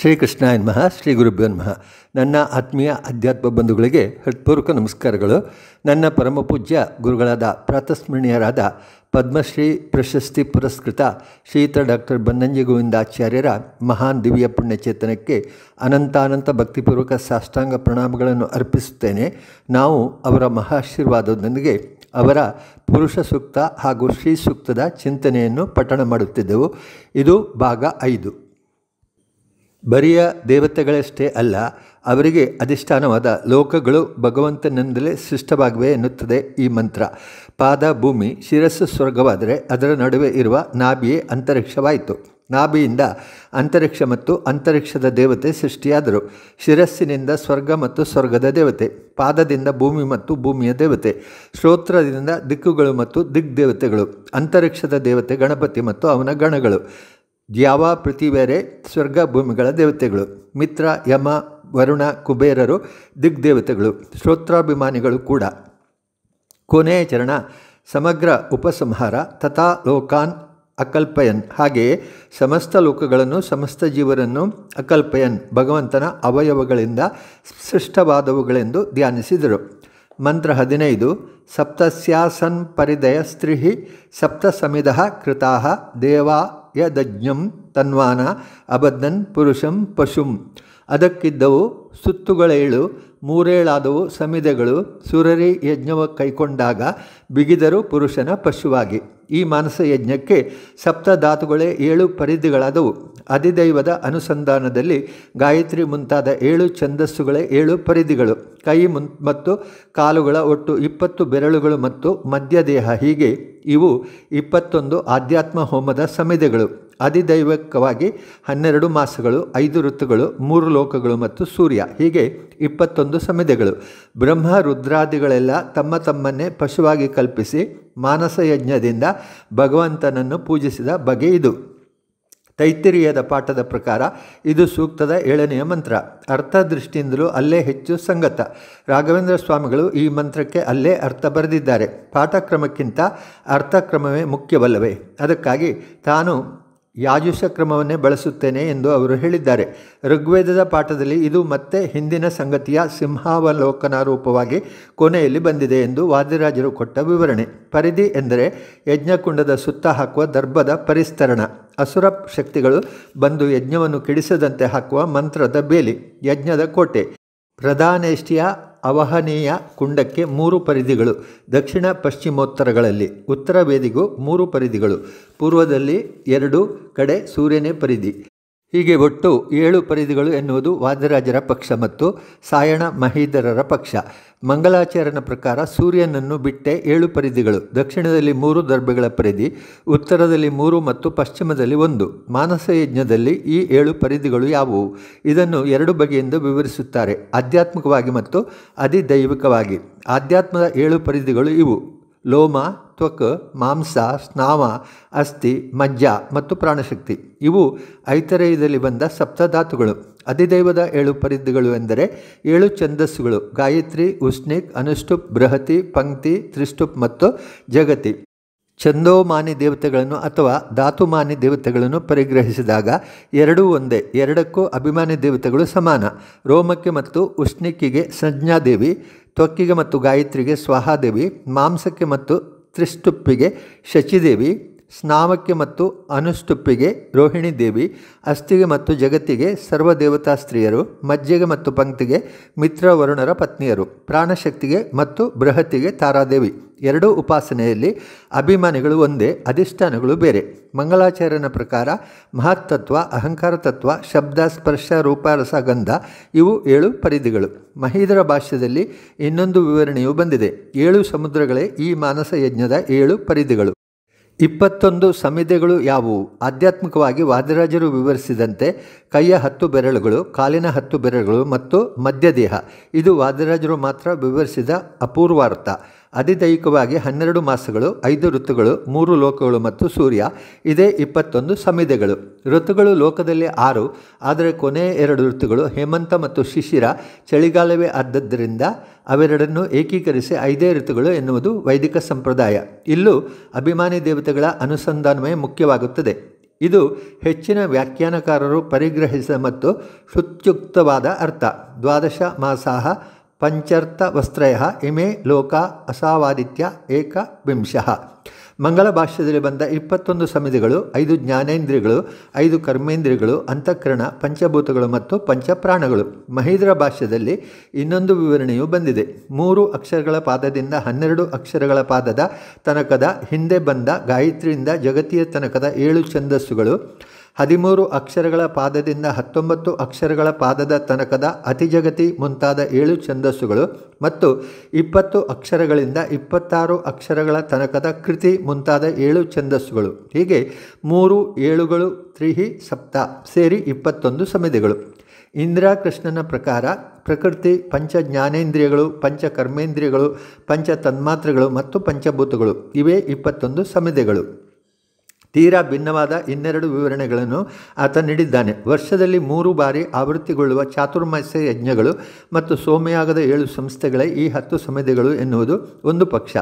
ಶ್ರೀಕೃಷ್ಣ ನಮಃ ಶ್ರೀ ಗುರುಭ್ಯೋ ನಮಃ ನನ್ನ ಆತ್ಮೀಯ ಅಧ್ಯಾತ್ಮ ಬಂಧುಗಳಿಗೆ ಹೃತ್ಪೂರ್ವಕ ನಮಸ್ಕಾರಗಳು ನನ್ನ ಪರಮಪೂಜ್ಯ ಗುರುಗಳಾದ ಪ್ರಾತಸ್ಮರಣೀಯರಾದ ಪದ್ಮಶ್ರೀ ಪ್ರಶಸ್ತಿ ಪುರಸ್ಕೃತ ಶ್ರೀತ ಡಾಕ್ಟರ್ ಬನ್ನಂಜಿ ಗೋವಿಂದಾಚಾರ್ಯರ ಮಹಾನ್ ದಿವ್ಯ ಪುಣ್ಯಚೇತನಕ್ಕೆ ಅನಂತಾನಂತ ಭಕ್ತಿಪೂರ್ವಕ ಸಾಷ್ಟಾಂಗ ಪ್ರಣಾಮಗಳನ್ನು ಅರ್ಪಿಸುತ್ತೇನೆ ನಾವು ಅವರ ಮಹಾಶೀರ್ವಾದದೊಂದಿಗೆ ಅವರ ಪುರುಷ ಸೂಕ್ತ ಹಾಗೂ ಶ್ರೀ ಸೂಕ್ತದ ಚಿಂತನೆಯನ್ನು ಪಠಣ ಮಾಡುತ್ತಿದ್ದೆವು ಇದು ಭಾಗ ಐದು ಬರಿಯ ದೇವತೆಗಳಷ್ಟೇ ಅಲ್ಲ ಅವರಿಗೆ ಅಧಿಷ್ಠಾನವಾದ ಲೋಕಗಳು ಭಗವಂತನಿಂದಲೇ ಸೃಷ್ಟವಾಗಿವೆ ಎನ್ನುತ್ತದೆ ಈ ಮಂತ್ರ ಪಾದ ಭೂಮಿ ಶಿರಸ್ಸು ಸ್ವರ್ಗವಾದರೆ ಅದರ ನಡುವೆ ಇರುವ ನಾಭಿಯೇ ಅಂತರಿಕ್ಷವಾಯಿತು ನಾಭಿಯಿಂದ ಅಂತರಿಕ್ಷ ಮತ್ತು ಅಂತರಿಕ್ಷದ ದೇವತೆ ಸೃಷ್ಟಿಯಾದರು ಶಿರಸ್ಸಿನಿಂದ ಸ್ವರ್ಗ ಮತ್ತು ಸ್ವರ್ಗದ ದೇವತೆ ಪಾದದಿಂದ ಭೂಮಿ ಮತ್ತು ಭೂಮಿಯ ದೇವತೆ ಶ್ರೋತ್ರದಿಂದ ದಿಕ್ಕುಗಳು ಮತ್ತು ದಿಗ್ ದೇವತೆಗಳು ಅಂತರಿಕ್ಷದ ದೇವತೆ ಗಣಪತಿ ಮತ್ತು ಅವನ ಗಣಗಳು ದ್ಯಾವ ಪೃಥಿವೇರೆ ಸ್ವರ್ಗ ಭೂಮಿಗಳ ದೇವತೆಗಳು ಮಿತ್ರ ಯಮ ವರುಣ ಕುಬೇರರು ದಿಗ್ ದೇವತೆಗಳು ಶ್ರೋತ್ರಾಭಿಮಾನಿಗಳು ಕೂಡ ಕೊನೆಯ ಚರಣ ಸಮಗ್ರ ಉಪಸಂಹಾರ ತಥಾ ಲೋಕಾನ್ ಅಕಲ್ಪಯನ್ ಹಾಗೆಯೇ ಸಮಸ್ತ ಲೋಕಗಳನ್ನು ಸಮಸ್ತ ಜೀವರನ್ನು ಅಕಲ್ಪಯನ್ ಭಗವಂತನ ಅವಯವಗಳಿಂದ ಸೃಷ್ಟವಾದವುಗಳೆಂದು ಧ್ಯಾನಿಸಿದರು ಮಂತ್ರ ಹದಿನೈದು ಸಪ್ತಸ್ಯಾಸನ್ ಪರಿದಯ ಸ್ತ್ರೀ ಸಪ್ತ ಸಮಿಧ ಕೃತಾ ದೇವಾ ದಜ್ಞಂ ತನ್ವಾನ ಅಬದ್ಧನ್ ಪುರುಷಂ ಪಶುಂ ಅದಕ್ಕಿದ್ದವು ಸುತ್ತುಗಳೇಳು ಮೂರೇಳಾದವು ಸಮಿದೆಗಳು ಸುರರಿ ಯಜ್ಞವ ಕೈಕೊಂಡಾಗ ಬಿಗಿದರು ಪುರುಷನ ಪಶುವಾಗಿ ಈ ಮಾನಸ ಯಜ್ಞಕ್ಕೆ ಸಪ್ತಧಾತುಗಳೇ ಏಳು ಪರಿಧಿಗಳಾದವು ಅಧಿದೈವದ ಅನುಸಂಧಾನದಲ್ಲಿ ಗಾಯತ್ರಿ ಮುಂತಾದ ಏಳು ಛಂದಸ್ಸುಗಳೇ ಏಳು ಪರಿಧಿಗಳು ಕೈ ಮುನ್ ಮತ್ತು ಕಾಲುಗಳ ಒಟ್ಟು ಇಪ್ಪತ್ತು ಬೆರಳುಗಳು ಮತ್ತು ಮಧ್ಯದೇಹ ಹೀಗೆ ಇವು ಇಪ್ಪತ್ತೊಂದು ಆಧ್ಯಾತ್ಮ ಹೋಮದ ಸಮಿತಿಗಳು ಅಧಿದೈವಿಕವಾಗಿ ಹನ್ನೆರಡು ಮಾಸಗಳು ಐದು ಋತುಗಳು ಮೂರು ಲೋಕಗಳು ಮತ್ತು ಸೂರ್ಯ ಹೀಗೆ ಇಪ್ಪತ್ತೊಂದು ಸಮಿತಿಗಳು ಬ್ರಹ್ಮ ರುದ್ರಾದಿಗಳೆಲ್ಲ ತಮ್ಮ ತಮ್ಮನ್ನೇ ಪಶುವಾಗಿ ಕಲ್ಪಿಸಿ ಮಾನಸ ಯಜ್ಞದಿಂದ ಭಗವಂತನನ್ನು ಪೂಜಿಸಿದ ಬಗೆ ಇದು ತೈತಿರಿಯದ ಪಾಠದ ಪ್ರಕಾರ ಇದು ಸೂಕ್ತದ ಏಳನೆಯ ಮಂತ್ರ ಅರ್ಥ ದೃಷ್ಟಿಯಿಂದಲೂ ಅಲ್ಲೇ ಹೆಚ್ಚು ಸಂಗತ ರಾಘವೇಂದ್ರ ಸ್ವಾಮಿಗಳು ಈ ಮಂತ್ರಕ್ಕೆ ಅಲ್ಲೇ ಅರ್ಥ ಬರೆದಿದ್ದಾರೆ ಪಾಠಕ್ರಮಕ್ಕಿಂತ ಅರ್ಥಕ್ರಮವೇ ಮುಖ್ಯವಲ್ಲವೇ ಅದಕ್ಕಾಗಿ ತಾನು ಯಾಜುಷ ಕ್ರಮವನ್ನೇ ಬಳಸುತ್ತೇನೆ ಎಂದು ಅವರು ಹೇಳಿದ್ದಾರೆ ಋಗ್ವೇದದ ಪಾಠದಲ್ಲಿ ಇದು ಮತ್ತೆ ಹಿಂದಿನ ಸಂಗತಿಯ ಸಿಂಹಾವಲೋಕನ ರೂಪವಾಗಿ ಕೊನೆಯಲ್ಲಿ ಬಂದಿದೆ ಎಂದು ವಾದಿರಾಜರು ಕೊಟ್ಟ ವಿವರಣೆ ಪರಿಧಿ ಎಂದರೆ ಯಜ್ಞಕುಂಡದ ಸುತ್ತ ಹಾಕುವ ದರ್ಭದ ಪರಿಸ್ತರಣ ಅಸುರ ಶಕ್ತಿಗಳು ಬಂದು ಯಜ್ಞವನ್ನು ಕೆಡಿಸದಂತೆ ಹಾಕುವ ಮಂತ್ರದ ಬೇಲಿ ಯಜ್ಞದ ಕೋಟೆ ಪ್ರಧಾನೇಷ್ಠಿಯ ಅವಹನೀಯ ಕುಂಡಕ್ಕೆ ಮೂರು ಪರಿಧಿಗಳು ದಕ್ಷಿಣ ಪಶ್ಚಿಮೋತ್ತರಗಳಲ್ಲಿ ಉತ್ತರ ವೇದಿಗೂ ಮೂರು ಪರಿಧಿಗಳು ಪೂರ್ವದಲ್ಲಿ ಎರಡು ಕಡೆ ಸೂರ್ಯನೇ ಪರಿಧಿ ಹೀಗೆ ಒಟ್ಟು ಏಳು ಪರಿಧಿಗಳು ಎನ್ನುವುದು ವಾದ್ಯರಾಜರ ಪಕ್ಷ ಮತ್ತು ಸಾಯಣ ಮಹೀಧರರ ಪಕ್ಷ ಮಂಗಲಾಚಾರನ ಪ್ರಕಾರ ಸೂರ್ಯನನ್ನು ಬಿಟ್ಟೆ ಏಳು ಪರಿಧಿಗಳು ದಕ್ಷಿಣದಲ್ಲಿ ಮೂರು ದರ್ಬೆಗಳ ಪರಿಧಿ ಉತ್ತರದಲ್ಲಿ ಮೂರು ಮತ್ತು ಪಶ್ಚಿಮದಲ್ಲಿ ಒಂದು ಮಾನಸ ಯಜ್ಞದಲ್ಲಿ ಈ ಏಳು ಪರಿಧಿಗಳು ಯಾವುವು ಇದನ್ನು ಎರಡು ಬಗೆಯಿಂದ ವಿವರಿಸುತ್ತಾರೆ ಆಧ್ಯಾತ್ಮಿಕವಾಗಿ ಮತ್ತು ಅಧಿದೈವಿಕವಾಗಿ ಆಧ್ಯಾತ್ಮದ ಏಳು ಪರಿಧಿಗಳು ಇವು ಲೋಮ ತ್ವಕ್ ಮಾಂಸ ಸ್ನಾವ ಅಸ್ಥಿ ಮಜ್ಜ ಮತ್ತು ಪ್ರಾಣಶಕ್ತಿ ಇವು ಐತರೇಯದಲ್ಲಿ ಬಂದ ಸಪ್ತಧಾತುಗಳು ಅಧಿದೈವದ ಏಳು ಪರಿಧಿಗಳು ಎಂದರೆ ಏಳು ಛಂದಸ್ಸುಗಳು ಗಾಯತ್ರಿ ಉಷ್ಣಿಕ್ ಅನುಷ್ಠುಪ್ ಬೃಹತಿ ಪಂಕ್ತಿ ತ್ರಿಷ್ಟುಪ್ ಮತ್ತು ಜಗತಿ ಛಂದೋಮಾನಿ ದೇವತೆಗಳನ್ನು ಅಥವಾ ಧಾತುಮಾನಿ ದೇವತೆಗಳನ್ನು ಪರಿಗ್ರಹಿಸಿದಾಗ ಎರಡೂ ಒಂದೇ ಎರಡಕ್ಕೂ ಅಭಿಮಾನಿ ದೇವತೆಗಳು ಸಮಾನ ರೋಮಕ್ಕೆ ಮತ್ತು ಉಷ್ಣಿಕ್ಕಿಗೆ ಸಂಜ್ಞಾದೇವಿ ತ್ವಕ್ಕಿಗೆ ಮತ್ತು ಗಾಯತ್ರಿಗೆ ಸ್ವಹಾದೇವಿ ಮಾಂಸಕ್ಕೆ ಮತ್ತು ತ್ರಿಷ್ಟುಪ್ಪಿಗೆ ಶಚಿದೇವಿ ಸ್ನಾಮಕ್ಕೆ ಮತ್ತು ಅನುಷ್ಟುಪ್ಪಿಗೆ ರೋಹಿಣಿ ದೇವಿ ಅಸ್ಥಿಗೆ ಮತ್ತು ಜಗತ್ತಿಗೆ ಸರ್ವದೇವತಾ ಸ್ತ್ರೀಯರು ಮಜ್ಜೆಗೆ ಮತ್ತು ಪಂಕ್ತಿಗೆ ಮಿತ್ರ ವರುಣರ ಪತ್ನಿಯರು ಪ್ರಾಣಶಕ್ತಿಗೆ ಮತ್ತು ಬೃಹತ್ತಿಗೆ ತಾರಾದೇವಿ ಎರಡೂ ಉಪಾಸನೆಯಲ್ಲಿ ಅಭಿಮಾನಿಗಳು ಒಂದೇ ಅಧಿಷ್ಠಾನಗಳು ಬೇರೆ ಮಂಗಳಾಚಾರ್ಯನ ಪ್ರಕಾರ ಮಹತ್ತತ್ವ ಅಹಂಕಾರ ತತ್ವ ಶಬ್ದ ಸ್ಪರ್ಶ ರೂಪಾರಸ ಗಂಧ ಇವು ಏಳು ಪರಿಧಿಗಳು ಮಹೀದರ ಭಾಷ್ಯದಲ್ಲಿ ಇನ್ನೊಂದು ವಿವರಣೆಯು ಬಂದಿದೆ ಏಳು ಸಮುದ್ರಗಳೇ ಈ ಮಾನಸ ಯಜ್ಞದ ಏಳು ಪರಿಧಿಗಳು ಇಪ್ಪತ್ತೊಂದು ಸಮಿದೆಗಳು ಯಾವುವು ಆಧ್ಯಾತ್ಮಿಕವಾಗಿ ವಾದಿರಾಜರು ವಿವರಿಸಿದಂತೆ ಕೈಯ ಹತ್ತು ಬೆರಳುಗಳು ಕಾಲಿನ ಹತ್ತು ಬೆರಳುಗಳು ಮತ್ತು ಮಧ್ಯದೇಹ ಇದು ವಾದಿರಾಜರು ಮಾತ್ರ ವಿವರಿಸಿದ ಅಪೂರ್ವಾರ್ಥ ಅಧಿದೈಹಿಕವಾಗಿ ಹನ್ನೆರಡು ಮಾಸಗಳು ಐದು ಋತುಗಳು ಮೂರು ಲೋಕಗಳು ಮತ್ತು ಸೂರ್ಯ ಇದೇ ಇಪ್ಪತ್ತೊಂದು ಸಮಿಧೆಗಳು ಋತುಗಳು ಲೋಕದಲ್ಲಿ ಆರು ಆದರೆ ಕೊನೆಯ ಎರಡು ಋತುಗಳು ಹೇಮಂತ ಮತ್ತು ಶಿಶಿರ ಚಳಿಗಾಲವೇ ಆದದ್ದರಿಂದ ಅವೆರಡನ್ನು ಏಕೀಕರಿಸಿ ಐದೇ ಋತುಗಳು ಎನ್ನುವುದು ವೈದಿಕ ಸಂಪ್ರದಾಯ ಇಲ್ಲೂ ಅಭಿಮಾನಿ ದೇವತೆಗಳ ಅನುಸಂಧಾನವೇ ಮುಖ್ಯವಾಗುತ್ತದೆ ಇದು ಹೆಚ್ಚಿನ ವ್ಯಾಖ್ಯಾನಕಾರರು ಪರಿಗ್ರಹಿಸಿದ ಮತ್ತು ಶುತ್ಯುಕ್ತವಾದ ಅರ್ಥ ದ್ವಾದಶ ಮಾಸಾಹ ಪಂಚರ್ಥ ವಸ್ತ್ರಯ ಇಮೇ ಲೋಕ ಅಸಾವಾದಿತ್ಯ ಏಕ ವಿಂಶಃ ಮಂಗಳ ಭಾಷ್ಯದಲ್ಲಿ ಬಂದ ಇಪ್ಪತ್ತೊಂದು ಸಮಿತಿಗಳು ಐದು ಜ್ಞಾನೇಂದ್ರಿಯಗಳು ಐದು ಕರ್ಮೇಂದ್ರಿಯಗಳು ಅಂತಃಕರಣ ಪಂಚಭೂತಗಳು ಮತ್ತು ಪಂಚಪ್ರಾಣಗಳು ಮಹೀಂದ್ರ ಭಾಷ್ಯದಲ್ಲಿ ಇನ್ನೊಂದು ವಿವರಣೆಯು ಬಂದಿದೆ ಮೂರು ಅಕ್ಷರಗಳ ಪಾದದಿಂದ ಹನ್ನೆರಡು ಅಕ್ಷರಗಳ ಪಾದದ ತನಕದ ಹಿಂದೆ ಬಂದ ಗಾಯತ್ರಿಯಿಂದ ಜಗತಿಯ ತನಕದ ಏಳು ಛಂದಸ್ಸುಗಳು ಹದಿಮೂರು ಅಕ್ಷರಗಳ ಪಾದದಿಂದ ಹತ್ತೊಂಬತ್ತು ಅಕ್ಷರಗಳ ಪಾದದ ತನಕದ ಅತಿಜಗತಿ ಮುಂತಾದ ಏಳು ಛಂದಸ್ಸುಗಳು ಮತ್ತು ಇಪ್ಪತ್ತು ಅಕ್ಷರಗಳಿಂದ ಇಪ್ಪತ್ತಾರು ಅಕ್ಷರಗಳ ತನಕದ ಕೃತಿ ಮುಂತಾದ ಏಳು ಛಂದಸ್ಸುಗಳು ಹೀಗೆ ಮೂರು ಏಳುಗಳು ತ್ರಿಹಿ ಸಪ್ತ ಸೇರಿ ಇಪ್ಪತ್ತೊಂದು ಸಮಿತಿಗಳು ಇಂದಿರಾ ಕೃಷ್ಣನ ಪ್ರಕಾರ ಪ್ರಕೃತಿ ಪಂಚ ಜ್ಞಾನೇಂದ್ರಿಯಗಳು ಪಂಚ ಕರ್ಮೇಂದ್ರಿಯಗಳು ಪಂಚ ತನ್ಮಾತ್ರೆಗಳು ಮತ್ತು ಪಂಚಭೂತಗಳು ಇವೇ ಇಪ್ಪತ್ತೊಂದು ಸಮಿತಿಗಳು ತೀರಾ ಭಿನ್ನವಾದ ಇನ್ನೆರಡು ವಿವರಣೆಗಳನ್ನು ಆತ ನೀಡಿದ್ದಾನೆ ವರ್ಷದಲ್ಲಿ ಮೂರು ಬಾರಿ ಆವೃತ್ತಿಗೊಳ್ಳುವ ಚಾತುರ್ಮಾಸ್ಯ ಯಜ್ಞಗಳು ಮತ್ತು ಸೋಮಯಾಗದ ಏಳು ಸಂಸ್ಥೆಗಳೇ ಈ ಹತ್ತು ಸಮಿತಿಗಳು ಎನ್ನುವುದು ಒಂದು ಪಕ್ಷ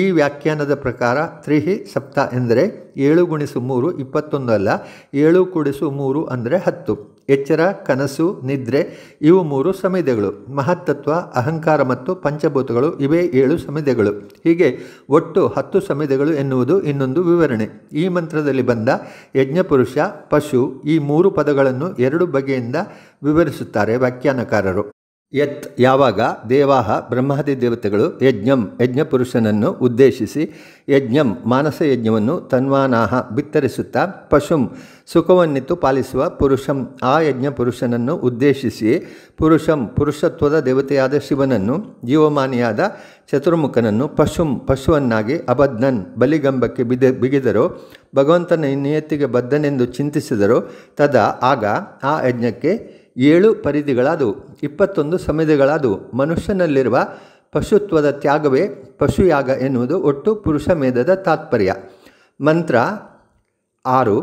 ಈ ವ್ಯಾಖ್ಯಾನದ ಪ್ರಕಾರ ತ್ರಿಹಿ ಸಪ್ತ ಎಂದರೆ ಏಳು ಗುಣಿಸು ಮೂರು ಇಪ್ಪತ್ತೊಂದು ಅಲ್ಲ ಏಳು ಕೂಡಿಸು ಮೂರು ಅಂದರೆ ಹತ್ತು ಎಚ್ಚರ ಕನಸು ನಿದ್ರೆ ಇವು ಮೂರು ಸಮಿದೆಗಳು ಮಹತ್ತತ್ವ ಅಹಂಕಾರ ಮತ್ತು ಪಂಚಭೂತಗಳು ಇವೇ ಏಳು ಸಮಿಧೆಗಳು ಹೀಗೆ ಒಟ್ಟು ಹತ್ತು ಸಮಿಧೆಗಳು ಎನ್ನುವುದು ಇನ್ನೊಂದು ವಿವರಣೆ ಈ ಮಂತ್ರದಲ್ಲಿ ಬಂದ ಯಜ್ಞಪುರುಷ ಪಶು ಈ ಮೂರು ಪದಗಳನ್ನು ಎರಡು ಬಗೆಯಿಂದ ವಿವರಿಸುತ್ತಾರೆ ವ್ಯಾಖ್ಯಾನಕಾರರು ಯತ್ ಯಾವಾಗ ದೇವಾಹ ಬ್ರಹ್ಮಾದಿ ದೇವತೆಗಳು ಯಜ್ಞಂ ಯಜ್ಞಪುರುಷನನ್ನು ಉದ್ದೇಶಿಸಿ ಯಜ್ಞಂ ಮಾನಸ ಯಜ್ಞವನ್ನು ತನ್ವಾನಾಹ ಬಿತ್ತರಿಸುತ್ತಾ ಪಶುಂ ಸುಖವನ್ನಿತ್ತು ಪಾಲಿಸುವ ಪುರುಷಂ ಆ ಯಜ್ಞ ಪುರುಷನನ್ನು ಉದ್ದೇಶಿಸಿ ಪುರುಷಂ ಪುರುಷತ್ವದ ದೇವತೆಯಾದ ಶಿವನನ್ನು ಜೀವಮಾನಿಯಾದ ಚತುರ್ಮುಖನನ್ನು ಪಶುಂ ಪಶುವನ್ನಾಗಿ ಅಬದ್ನನ್ ಬಲಿಗಂಬಕ್ಕೆ ಬಿದ ಬಿಗಿದರು ಭಗವಂತನ ನಿಯತಿಗೆ ಬದ್ಧನೆಂದು ಚಿಂತಿಸಿದರು ತದಾ ಆಗ ಆ ಯಜ್ಞಕ್ಕೆ ಏಳು ಪರಿಧಿಗಳಾದವು ಇಪ್ಪತ್ತೊಂದು ಸಮಿತಿಗಳಾದವು ಮನುಷ್ಯನಲ್ಲಿರುವ ಪಶುತ್ವದ ತ್ಯಾಗವೇ ಪಶುಯಾಗ ಎನ್ನುವುದು ಒಟ್ಟು ಪುರುಷ ಮೇಧದ ತಾತ್ಪರ್ಯ ಮಂತ್ರ ಆರು